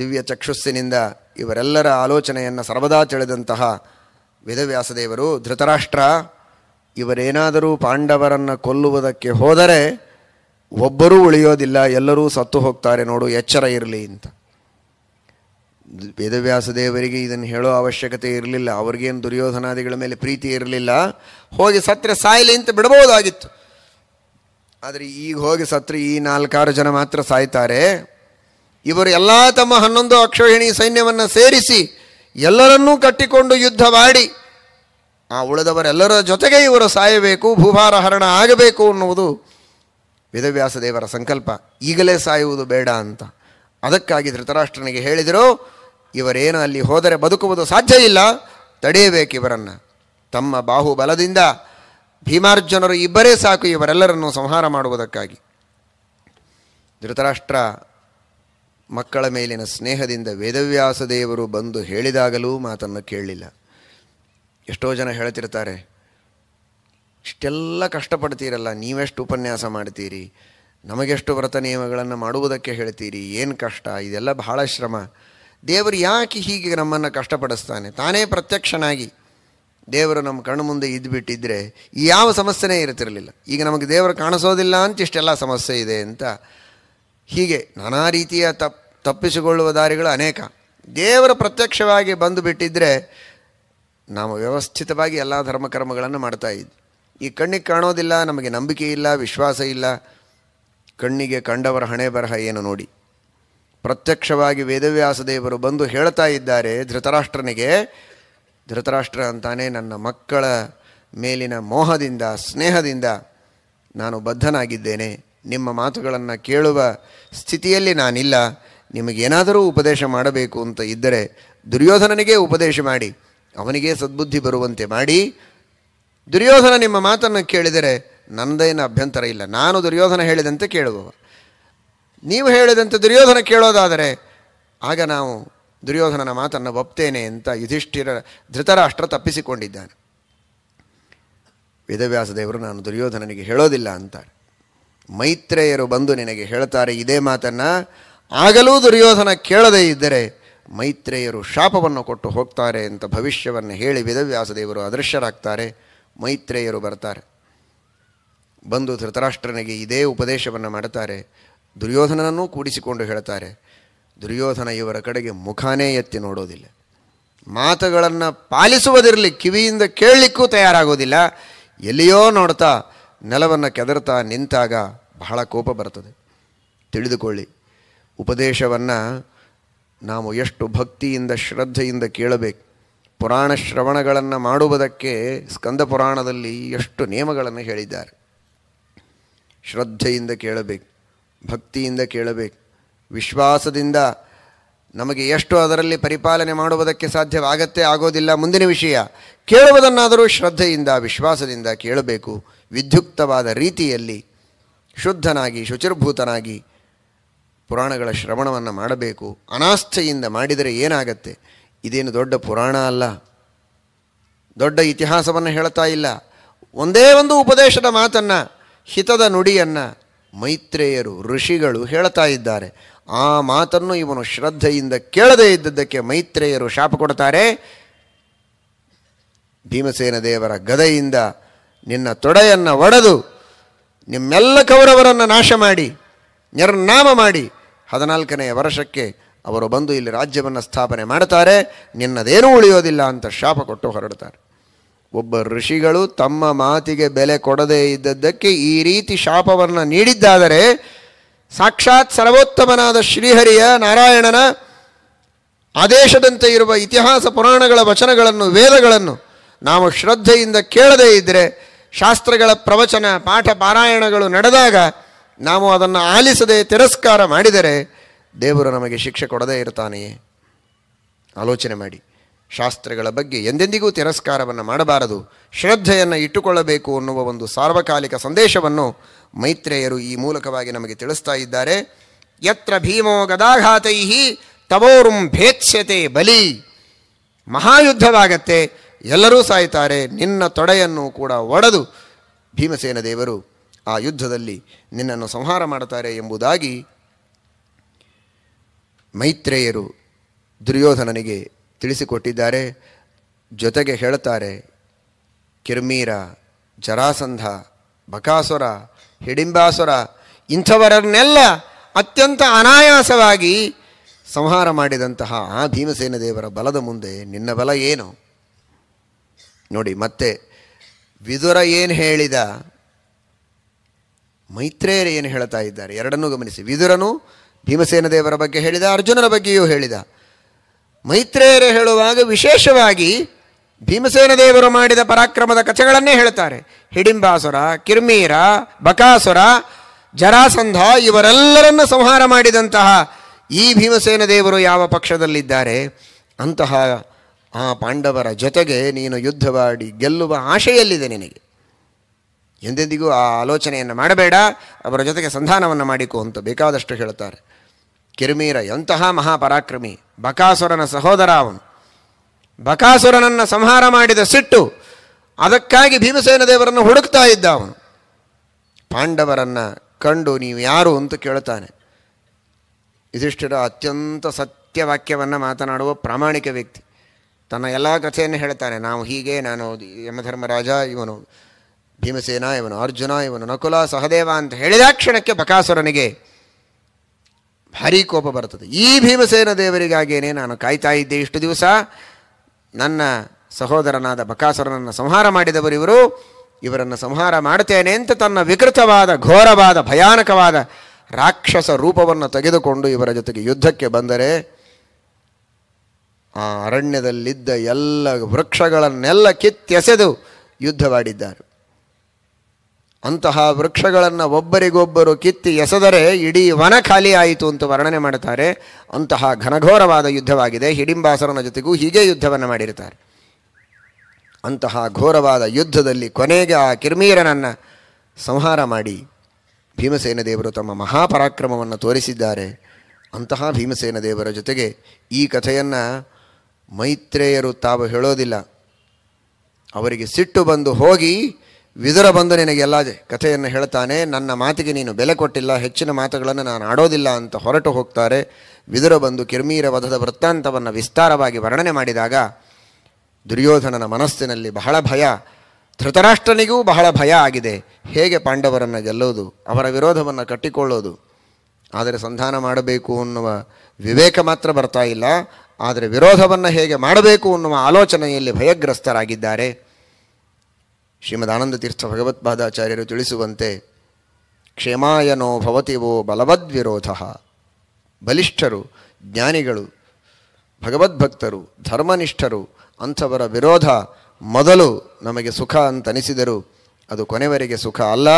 ದಿವ್ಯ ಚಕ್ಷುಸ್ಸಿನಿಂದ ಇವರೆಲ್ಲರ ಆಲೋಚನೆಯನ್ನು ಸರ್ವದಾ ತಿಳಿದಂತಹ ವೇದವ್ಯಾಸದೇವರು ಧೃತರಾಷ್ಟ್ರ ಇವರೇನಾದರೂ ಪಾಂಡವರನ್ನು ಕೊಲ್ಲುವುದಕ್ಕೆ ಹೋದರೆ ಒಬ್ಬರೂ ಉಳಿಯೋದಿಲ್ಲ ಎಲ್ಲರೂ ಸತ್ತು ಹೋಗ್ತಾರೆ ನೋಡು ಎಚ್ಚರ ಇರಲಿ ಅಂತ ವೇದವ್ಯಾಸ ದೇವರಿಗೆ ಇದನ್ನು ಹೇಳೋ ಅವಶ್ಯಕತೆ ಇರಲಿಲ್ಲ ಅವ್ರಿಗೇನು ದುರ್ಯೋಧನಾದಿಗಳ ಮೇಲೆ ಪ್ರೀತಿ ಇರಲಿಲ್ಲ ಹೋಗಿ ಸತ್ರೆ ಸಾಯಲಿ ಅಂತ ಬಿಡಬಹುದಾಗಿತ್ತು ಆದರೆ ಈಗ ಹೋಗಿ ಸತ್ರೆ ಈ ನಾಲ್ಕಾರು ಜನ ಮಾತ್ರ ಸಾಯ್ತಾರೆ ಇವರು ಎಲ್ಲ ತಮ್ಮ ಹನ್ನೊಂದು ಅಕ್ಷೋಹಿಣಿ ಸೈನ್ಯವನ್ನು ಸೇರಿಸಿ ಎಲ್ಲರನ್ನೂ ಕಟ್ಟಿಕೊಂಡು ಯುದ್ಧ ಮಾಡಿ ಆ ಉಳಿದವರೆಲ್ಲರ ಜೊತೆಗೆ ಇವರು ಸಾಯಬೇಕು ಭೂಭಾರ ಹರಣ ಆಗಬೇಕು ಅನ್ನುವುದು ವೇದವ್ಯಾಸ ದೇವರ ಸಂಕಲ್ಪ ಈಗಲೇ ಸಾಯುವುದು ಬೇಡ ಅಂತ ಅದಕ್ಕಾಗಿ ಧೃತರಾಷ್ಟ್ರನಿಗೆ ಹೇಳಿದರು ಇವರೇನು ಅಲ್ಲಿ ಹೋದರೆ ಬದುಕುವುದು ಸಾಧ್ಯ ಇಲ್ಲ ತಡೆಯಬೇಕು ಇವರನ್ನು ತಮ್ಮ ಬಾಹುಬಲದಿಂದ ಭೀಮಾರ್ಜುನರು ಇಬ್ಬರೇ ಸಾಕು ಇವರೆಲ್ಲರನ್ನು ಸಂಹಾರ ಮಾಡುವುದಕ್ಕಾಗಿ ಧೃತರಾಷ್ಟ್ರ ಮಕ್ಕಳ ಮೇಲಿನ ಸ್ನೇಹದಿಂದ ವೇದವ್ಯಾಸ ದೇವರು ಬಂದು ಹೇಳಿದಾಗಲೂ ಮಾತನ್ನು ಕೇಳಲಿಲ್ಲ ಎಷ್ಟೋ ಜನ ಹೇಳ್ತಿರ್ತಾರೆ ಇಷ್ಟೆಲ್ಲ ಕಷ್ಟಪಡ್ತೀರಲ್ಲ ನೀವೆಷ್ಟು ಉಪನ್ಯಾಸ ಮಾಡ್ತೀರಿ ನಮಗೆಷ್ಟು ವ್ರತ ನಿಯಮಗಳನ್ನು ಮಾಡುವುದಕ್ಕೆ ಹೇಳ್ತೀರಿ ಏನು ಕಷ್ಟ ಇದೆಲ್ಲ ಬಹಳ ಶ್ರಮ ದೇವರು ಯಾಕೆ ಹೀಗೆ ನಮ್ಮನ್ನು ಕಷ್ಟಪಡಿಸ್ತಾನೆ ತಾನೇ ಪ್ರತ್ಯಕ್ಷನಾಗಿ ದೇವರು ನಮ್ಮ ಕಣ್ಣು ಮುಂದೆ ಇದ್ದುಬಿಟ್ಟಿದ್ರೆ ಯಾವ ಸಮಸ್ಯೆನೇ ಇರ್ತಿರಲಿಲ್ಲ ಈಗ ನಮಗೆ ದೇವರು ಕಾಣಿಸೋದಿಲ್ಲ ಅಂತ ಇಷ್ಟೆಲ್ಲ ಸಮಸ್ಯೆ ಇದೆ ಅಂತ ಹೀಗೆ ನಾನಾ ರೀತಿಯ ತಪ್ಪು ತಪ್ಪಿಸಿಕೊಳ್ಳುವ ದಾರಿಗಳು ಅನೇಕ ದೇವರ ಪ್ರತ್ಯಕ್ಷವಾಗಿ ಬಂದು ಬಿಟ್ಟಿದ್ದರೆ ನಾವು ವ್ಯವಸ್ಥಿತವಾಗಿ ಎಲ್ಲ ಧರ್ಮಕರ್ಮಗಳನ್ನು ಮಾಡ್ತಾ ಇದ್ವಿ ಈ ಕಣ್ಣಿಗೆ ಕಾಣೋದಿಲ್ಲ ನಮಗೆ ನಂಬಿಕೆ ಇಲ್ಲ ವಿಶ್ವಾಸ ಇಲ್ಲ ಕಣ್ಣಿಗೆ ಕಂಡವರ ಹಣೆ ಬರಹ ಏನು ನೋಡಿ ಪ್ರತ್ಯಕ್ಷವಾಗಿ ವೇದವ್ಯಾಸ ದೇವರು ಬಂದು ಹೇಳ್ತಾ ಇದ್ದಾರೆ ಧೃತರಾಷ್ಟ್ರನಿಗೆ ಧೃತರಾಷ್ಟ್ರ ಅಂತಾನೆ ನನ್ನ ಮಕ್ಕಳ ಮೇಲಿನ ಮೋಹದಿಂದ ಸ್ನೇಹದಿಂದ ನಾನು ಬದ್ಧನಾಗಿದ್ದೇನೆ ನಿಮ್ಮ ಮಾತುಗಳನ್ನು ಕೇಳುವ ಸ್ಥಿತಿಯಲ್ಲಿ ನಾನಿಲ್ಲ ನಿಮಗೇನಾದರೂ ಉಪದೇಶ ಮಾಡಬೇಕು ಅಂತ ಇದ್ದರೆ ದುರ್ಯೋಧನನಿಗೆ ಉಪದೇಶ ಮಾಡಿ ಅವನಿಗೆ ಸದ್ಬುದ್ಧಿ ಬರುವಂತೆ ಮಾಡಿ ದುರ್ಯೋಧನ ನಿಮ್ಮ ಮಾತನ್ನು ಕೇಳಿದರೆ ನನ್ನದೇನು ಅಭ್ಯಂತರ ಇಲ್ಲ ನಾನು ದುರ್ಯೋಧನ ಹೇಳಿದಂತೆ ಕೇಳುವವ ನೀವು ಹೇಳಿದಂತೆ ದುರ್ಯೋಧನ ಕೇಳೋದಾದರೆ ಆಗ ನಾವು ದುರ್ಯೋಧನನ ಮಾತನ್ನು ಒಪ್ತೇನೆ ಅಂತ ಯುಧಿಷ್ಠಿರ ಧೃತರಾಷ್ಟ್ರ ತಪ್ಪಿಸಿಕೊಂಡಿದ್ದಾನೆ ವೇದವ್ಯಾಸ ದೇವರು ನಾನು ದುರ್ಯೋಧನನಿಗೆ ಹೇಳೋದಿಲ್ಲ ಅಂತಾರೆ ಮೈತ್ರೇಯರು ಬಂದು ನಿನಗೆ ಹೇಳ್ತಾರೆ ಇದೇ ಮಾತನ್ನು ಆಗಲೂ ದುರ್ಯೋಧನ ಕೇಳದೇ ಇದ್ದರೆ ಮೈತ್ರೇಯರು ಶಾಪವನ್ನು ಕೊಟ್ಟು ಹೋಗ್ತಾರೆ ಅಂತ ಭವಿಷ್ಯವನ್ನು ಹೇಳಿ ವಿದವ್ಯಾಸದೇವರು ಅದೃಶ್ಯರಾಗ್ತಾರೆ ಮೈತ್ರೇಯರು ಬರ್ತಾರೆ ಬಂದು ಧೃತರಾಷ್ಟ್ರನಿಗೆ ಇದೇ ಉಪದೇಶವನ್ನು ಮಾಡುತ್ತಾರೆ ದುರ್ಯೋಧನನನ್ನೂ ಕೂಡಿಸಿಕೊಂಡು ಹೇಳ್ತಾರೆ ದುರ್ಯೋಧನ ಇವರ ಕಡೆಗೆ ಮುಖಾನೇ ಎತ್ತಿ ನೋಡೋದಿಲ್ಲ ಮಾತುಗಳನ್ನು ಪಾಲಿಸುವುದಿರಲಿ ಕಿವಿಯಿಂದ ಕೇಳಲಿಕ್ಕೂ ತಯಾರಾಗೋದಿಲ್ಲ ಎಲ್ಲಿಯೋ ನೋಡ್ತಾ ನೆಲವನ್ನು ಕೆದರ್ತಾ ನಿಂತಾಗ ಬಹಳ ಕೋಪ ಬರ್ತದೆ ತಿಳಿದುಕೊಳ್ಳಿ ಉಪದೇಶವನ್ನು ನಾವು ಎಷ್ಟು ಭಕ್ತಿಯಿಂದ ಶ್ರದ್ಧೆಯಿಂದ ಕೇಳಬೇಕು ಪುರಾಣ ಶ್ರವಣಗಳನ್ನು ಮಾಡುವುದಕ್ಕೆ ಸ್ಕಂದ ಪುರಾಣದಲ್ಲಿ ಎಷ್ಟು ನಿಯಮಗಳನ್ನು ಹೇಳಿದ್ದಾರೆ ಶ್ರದ್ಧೆಯಿಂದ ಕೇಳಬೇಕು ಭಕ್ತಿಯಿಂದ ಕೇಳಬೇಕು ವಿಶ್ವಾಸದಿಂದ ನಮಗೆ ಎಷ್ಟು ಅದರಲ್ಲಿ ಪರಿಪಾಲನೆ ಮಾಡುವುದಕ್ಕೆ ಸಾಧ್ಯವಾಗತ್ತೆ ಆಗೋದಿಲ್ಲ ಮುಂದಿನ ವಿಷಯ ಕೇಳುವುದನ್ನಾದರೂ ಶ್ರದ್ಧೆಯಿಂದ ವಿಶ್ವಾಸದಿಂದ ಕೇಳಬೇಕು ವಿಧ್ಯುಕ್ತವಾದ ರೀತಿಯಲ್ಲಿ ಶುದ್ಧನಾಗಿ ಶುಚಿರ್ಭೂತನಾಗಿ ಪುರಾಣಗಳ ಶ್ರವಣವನ್ನು ಮಾಡಬೇಕು ಅನಾಸ್ಥೆಯಿಂದ ಮಾಡಿದರೆ ಏನಾಗತ್ತೆ ಇದೇನು ದೊಡ್ಡ ಪುರಾಣ ಅಲ್ಲ ದೊಡ್ಡ ಇತಿಹಾಸವನ್ನು ಹೇಳ್ತಾ ಇಲ್ಲ ಒಂದೇ ಒಂದು ಉಪದೇಶದ ಮಾತನ್ನು ಹಿತದ ನುಡಿಯನ್ನು ಮೈತ್ರೇಯರು ಋಷಿಗಳು ಹೇಳ್ತಾ ಇದ್ದಾರೆ ಆ ಮಾತನ್ನು ಇವನು ಶ್ರದ್ಧೆಯಿಂದ ಕೇಳದೇ ಇದ್ದದ್ದಕ್ಕೆ ಮೈತ್ರೇಯರು ಶಾಪ ಕೊಡ್ತಾರೆ ಭೀಮಸೇನ ದೇವರ ಗದೆಯಿಂದ ನಿನ್ನ ತೊಡೆಯನ್ನು ಒಡೆದು ನಿಮ್ಮೆಲ್ಲ ಕೌರವರನ್ನು ನಾಶ ಮಾಡಿ ನಿರ್ನಾಮ ಮಾಡಿ ಹದಿನಾಲ್ಕನೆಯ ವರ್ಷಕ್ಕೆ ಅವರು ಬಂದು ಇಲ್ಲಿ ರಾಜ್ಯವನ್ನು ಸ್ಥಾಪನೆ ಮಾಡ್ತಾರೆ ನಿನ್ನದೇನೂ ಉಳಿಯೋದಿಲ್ಲ ಅಂತ ಶಾಪ ಕೊಟ್ಟು ಹೊರಡ್ತಾರೆ ಒಬ್ಬ ಋಷಿಗಳು ತಮ್ಮ ಮಾತಿಗೆ ಬೆಲೆ ಕೊಡದೇ ಇದ್ದದ್ದಕ್ಕೆ ಈ ರೀತಿ ಶಾಪವನ್ನು ನೀಡಿದ್ದಾದರೆ ಸಾಕ್ಷಾತ್ ಸರ್ವೋತ್ತಮನಾದ ಶ್ರೀಹರಿಯ ನಾರಾಯಣನ ಆದೇಶದಂತೆ ಇರುವ ಇತಿಹಾಸ ಪುರಾಣಗಳ ವಚನಗಳನ್ನು ವೇದಗಳನ್ನು ನಾವು ಶ್ರದ್ಧೆಯಿಂದ ಕೇಳದೇ ಇದ್ದರೆ ಶಾಸ್ತ್ರಗಳ ಪ್ರವಚನ ಪಾಠ ಪಾರಾಯಣಗಳು ನಡೆದಾಗ ನಾವು ಅದನ್ನು ಆಲಿಸದೆ ತಿರಸ್ಕಾರ ಮಾಡಿದರೆ ದೇವರು ನಮಗೆ ಶಿಕ್ಷೆ ಕೊಡದೇ ಇರ್ತಾನೆಯೇ ಆಲೋಚನೆ ಮಾಡಿ ಶಾಸ್ತ್ರಗಳ ಬಗ್ಗೆ ಎಂದೆಂದಿಗೂ ತಿರಸ್ಕಾರವನ್ನು ಮಾಡಬಾರದು ಶ್ರದ್ಧೆಯನ್ನು ಇಟ್ಟುಕೊಳ್ಳಬೇಕು ಅನ್ನುವ ಒಂದು ಸಾರ್ವಕಾಲಿಕ ಸಂದೇಶವನ್ನು ಮೈತ್ರೇಯರು ಈ ಮೂಲಕವಾಗಿ ನಮಗೆ ತಿಳಿಸ್ತಾ ಇದ್ದಾರೆ ಯತ್ರ ಭೀಮೋ ಗದಾಘಾತೈ ತವೋರುಂ ಭೇತ್ಸ್ಯತೆ ಬಲಿ ಮಹಾಯುದ್ಧವಾಗತ್ತೆ ಎಲ್ಲರೂ ಸಾಯ್ತಾರೆ ನಿನ್ನ ತೊಡೆಯನ್ನು ಕೂಡ ಒಡೆದು ಭೀಮಸೇನ ದೇವರು ಆ ಯುದ್ಧದಲ್ಲಿ ನಿನ್ನನ್ನು ಸಂಹಾರ ಮಾಡುತ್ತಾರೆ ಎಂಬುದಾಗಿ ಮೈತ್ರೇಯರು ದುರ್ಯೋಧನನಿಗೆ ತಿಳಿಸಿಕೊಟ್ಟಿದ್ದಾರೆ ಜೊತೆಗೆ ಹೇಳುತ್ತಾರೆ ಕಿರ್ಮೀರ ಜರಾಸಂಧ ಬಕಾಸುರ ಹಿಡಿಂಬಾಸುರ ಇಂಥವರನ್ನೆಲ್ಲ ಅತ್ಯಂತ ಅನಾಯಾಸವಾಗಿ ಸಂಹಾರ ಮಾಡಿದಂತಹ ಆ ಭೀಮಸೇನ ದೇವರ ಬಲದ ಮುಂದೆ ನಿನ್ನ ಬಲ ಏನು ನೋಡಿ ಮತ್ತೆ ವಿದುರ ಏನು ಹೇಳಿದ ಮೈತ್ರೇಯರು ಏನು ಹೇಳ್ತಾ ಇದ್ದಾರೆ ಎರಡನ್ನೂ ಗಮನಿಸಿ ವಿದುರನು ಭೀಮಸೇನ ದೇವರ ಬಗ್ಗೆ ಹೇಳಿದ ಅರ್ಜುನರ ಬಗ್ಗೆಯೂ ಹೇಳಿದ ಮೈತ್ರೇಯರು ಹೇಳುವಾಗ ವಿಶೇಷವಾಗಿ ಭೀಮಸೇನ ದೇವರು ಮಾಡಿದ ಪರಾಕ್ರಮದ ಕಥೆಗಳನ್ನೇ ಹೇಳ್ತಾರೆ ಹಿಡಿಂಬಾಸುರ ಕಿರ್ಮೀರ ಬಕಾಸುರ ಜರಾಸಂಧ ಇವರೆಲ್ಲರನ್ನು ಸಂಹಾರ ಮಾಡಿದಂತಹ ಈ ಭೀಮಸೇನ ದೇವರು ಯಾವ ಪಕ್ಷದಲ್ಲಿದ್ದಾರೆ ಅಂತಹ ಆ ಪಾಂಡವರ ಜೊತೆಗೆ ನೀನು ಯುದ್ಧವಾಡಿ ಗೆಲ್ಲುವ ಆಶೆಯಲ್ಲಿದೆ ನಿನಗೆ ಎಂದೆಂದಿಗೂ ಆ ಆಲೋಚನೆಯನ್ನು ಮಾಡಬೇಡ ಅವರ ಜೊತೆಗೆ ಸಂಧಾನವನ್ನು ಮಾಡಿಕೊ ಅಂತ ಬೇಕಾದಷ್ಟು ಹೇಳುತ್ತಾರೆ ಕಿರುಮೀರ ಎಂತಹ ಮಹಾಪರಾಕ್ರಮಿ ಬಕಾಸುರನ ಸಹೋದರ ಅವನು ಬಕಾಸುರನನ್ನು ಸಂಹಾರ ಮಾಡಿದ ಸಿಟ್ಟು ಅದಕ್ಕಾಗಿ ಭೀಮಸೇನ ದೇವರನ್ನು ಹುಡುಕ್ತಾ ಇದ್ದ ಅವನು ಪಾಂಡವರನ್ನು ಕಂಡು ನೀವು ಯಾರು ಅಂತ ಕೇಳುತ್ತಾನೆ ಇದಿಷ್ಟರ ಅತ್ಯಂತ ಸತ್ಯವಾಕ್ಯವನ್ನು ಮಾತನಾಡುವ ಪ್ರಾಮಾಣಿಕ ವ್ಯಕ್ತಿ ತನ್ನ ಎಲ್ಲ ಕಥೆಯನ್ನು ಹೇಳ್ತಾನೆ ನಾವು ಹೀಗೆ ನಾನು ಯಮಧರ್ಮರಾಜ ಇವನು ಭೀಮಸೇನ ಇವನು ಅರ್ಜುನ ಇವನು ನಕುಲ ಸಹದೇವ ಅಂತ ಹೇಳಿದ ಕ್ಷಣಕ್ಕೆ ಬಕಾಸುರನಿಗೆ ಭಾರೀ ಕೋಪ ಬರ್ತದೆ ಈ ಭೀಮಸೇನ ದೇವರಿಗಾಗೇನೆ ನಾನು ಕಾಯ್ತಾ ಇದ್ದೆ ಇಷ್ಟು ದಿವಸ ನನ್ನ ಸಹೋದರನಾದ ಬಕಾಸುರನನ್ನು ಸಂಹಾರ ಮಾಡಿದವರು ಇವರು ಇವರನ್ನು ಸಂಹಾರ ಮಾಡ್ತೇನೆ ಅಂತ ತನ್ನ ವಿಕೃತವಾದ ಘೋರವಾದ ಭಯಾನಕವಾದ ರಾಕ್ಷಸ ರೂಪವನ್ನು ತೆಗೆದುಕೊಂಡು ಇವರ ಜೊತೆಗೆ ಯುದ್ಧಕ್ಕೆ ಬಂದರೆ ಆ ಅರಣ್ಯದಲ್ಲಿದ್ದ ಎಲ್ಲ ವೃಕ್ಷಗಳನ್ನೆಲ್ಲ ಕಿತ್ತೆಸೆದು ಯುದ್ಧವಾಡಿದ್ದಾರೆ ಅಂತಹ ವೃಕ್ಷಗಳನ್ನು ಒಬ್ಬರಿಗೊಬ್ಬರು ಕಿತ್ತಿ ಎಸೆದರೆ ಇಡೀ ವನ ಖಾಲಿ ಆಯಿತು ಅಂತ ವರ್ಣನೆ ಮಾಡುತ್ತಾರೆ ಅಂತಹ ಘನಘೋರವಾದ ಯುದ್ಧವಾಗಿದೆ ಹಿಡಿಂಬಾಸರನ ಜೊತೆಗೂ ಹೀಗೆ ಯುದ್ಧವನ್ನು ಮಾಡಿರ್ತಾರೆ ಅಂತಹ ಘೋರವಾದ ಯುದ್ಧದಲ್ಲಿ ಕೊನೆಗೆ ಆ ಕಿರ್ಮೀರನನ್ನು ಸಂಹಾರ ಮಾಡಿ ಭೀಮಸೇನ ದೇವರು ತಮ್ಮ ಮಹಾಪರಾಕ್ರಮವನ್ನು ತೋರಿಸಿದ್ದಾರೆ ಅಂತಹ ಭೀಮಸೇನ ದೇವರ ಜೊತೆಗೆ ಈ ಕಥೆಯನ್ನು ಮೈತ್ರೇಯರು ತಾವು ಹೇಳೋದಿಲ್ಲ ಅವರಿಗೆ ಸಿಟ್ಟು ಬಂದು ಹೋಗಿ ವಿದುರ ಬಂದು ನಿನಗೆಲ್ಲ ಕಥೆಯನ್ನು ಹೇಳ್ತಾನೆ ನನ್ನ ಮಾತಿಗೆ ನೀನು ಬೆಲೆ ಕೊಟ್ಟಿಲ್ಲ ಹೆಚ್ಚಿನ ಮಾತುಗಳನ್ನು ನಾನು ಆಡೋದಿಲ್ಲ ಅಂತ ಹೊರಟು ಹೋಗ್ತಾರೆ ವಿದುರ ಬಂದು ಕಿರ್ಮೀರ ವಧದ ವೃತ್ತಾಂತವನ್ನು ವಿಸ್ತಾರವಾಗಿ ವರ್ಣನೆ ಮಾಡಿದಾಗ ದುರ್ಯೋಧನನ ಮನಸ್ಸಿನಲ್ಲಿ ಬಹಳ ಭಯ ಧೃತರಾಷ್ಟ್ರನಿಗೂ ಬಹಳ ಭಯ ಆಗಿದೆ ಹೇಗೆ ಪಾಂಡವರನ್ನು ಗೆಲ್ಲೋದು ಅವರ ವಿರೋಧವನ್ನು ಕಟ್ಟಿಕೊಳ್ಳೋದು ಆದರೆ ಸಂಧಾನ ಮಾಡಬೇಕು ಅನ್ನುವ ವಿವೇಕ ಮಾತ್ರ ಬರ್ತಾ ಇಲ್ಲ ಆದರೆ ವಿರೋಧವನ್ನು ಹೇಗೆ ಮಾಡಬೇಕು ಅನ್ನುವ ಆಲೋಚನೆಯಲ್ಲಿ ಭಯಗ್ರಸ್ತರಾಗಿದ್ದಾರೆ ಶ್ರೀಮದಾನಂದ ತೀರ್ಥ ಭಗವತ್ಪಾದಾಚಾರ್ಯರು ತಿಳಿಸುವಂತೆ ಕ್ಷೇಮಾಯನೋ ಭವತಿವೋ ಬಲವದ್ವಿರೋಧ ಬಲಿಷ್ಠರು ಜ್ಞಾನಿಗಳು ಭಗವದ್ಭಕ್ತರು ಧರ್ಮನಿಷ್ಠರು ಅಂಥವರ ವಿರೋಧ ಮೊದಲು ನಮಗೆ ಸುಖ ಅಂತನಿಸಿದರು ಅದು ಕೊನೆವರೆಗೆ ಸುಖ ಅಲ್ಲ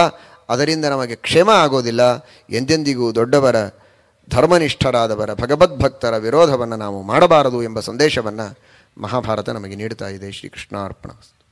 ಅದರಿಂದ ನಮಗೆ ಕ್ಷೇಮ ಆಗೋದಿಲ್ಲ ಎಂದೆಂದಿಗೂ ದೊಡ್ಡವರ ಧರ್ಮನಿಷ್ಠರಾದವರ ಭಗವದ್ಭಕ್ತರ ವಿರೋಧವನ್ನು ನಾವು ಮಾಡಬಾರದು ಎಂಬ ಸಂದೇಶವನ್ನು ಮಹಾಭಾರತ ನಮಗೆ ನೀಡ್ತಾ ಇದೆ ಶ್ರೀಕೃಷ್ಣಾರ್ಪಣ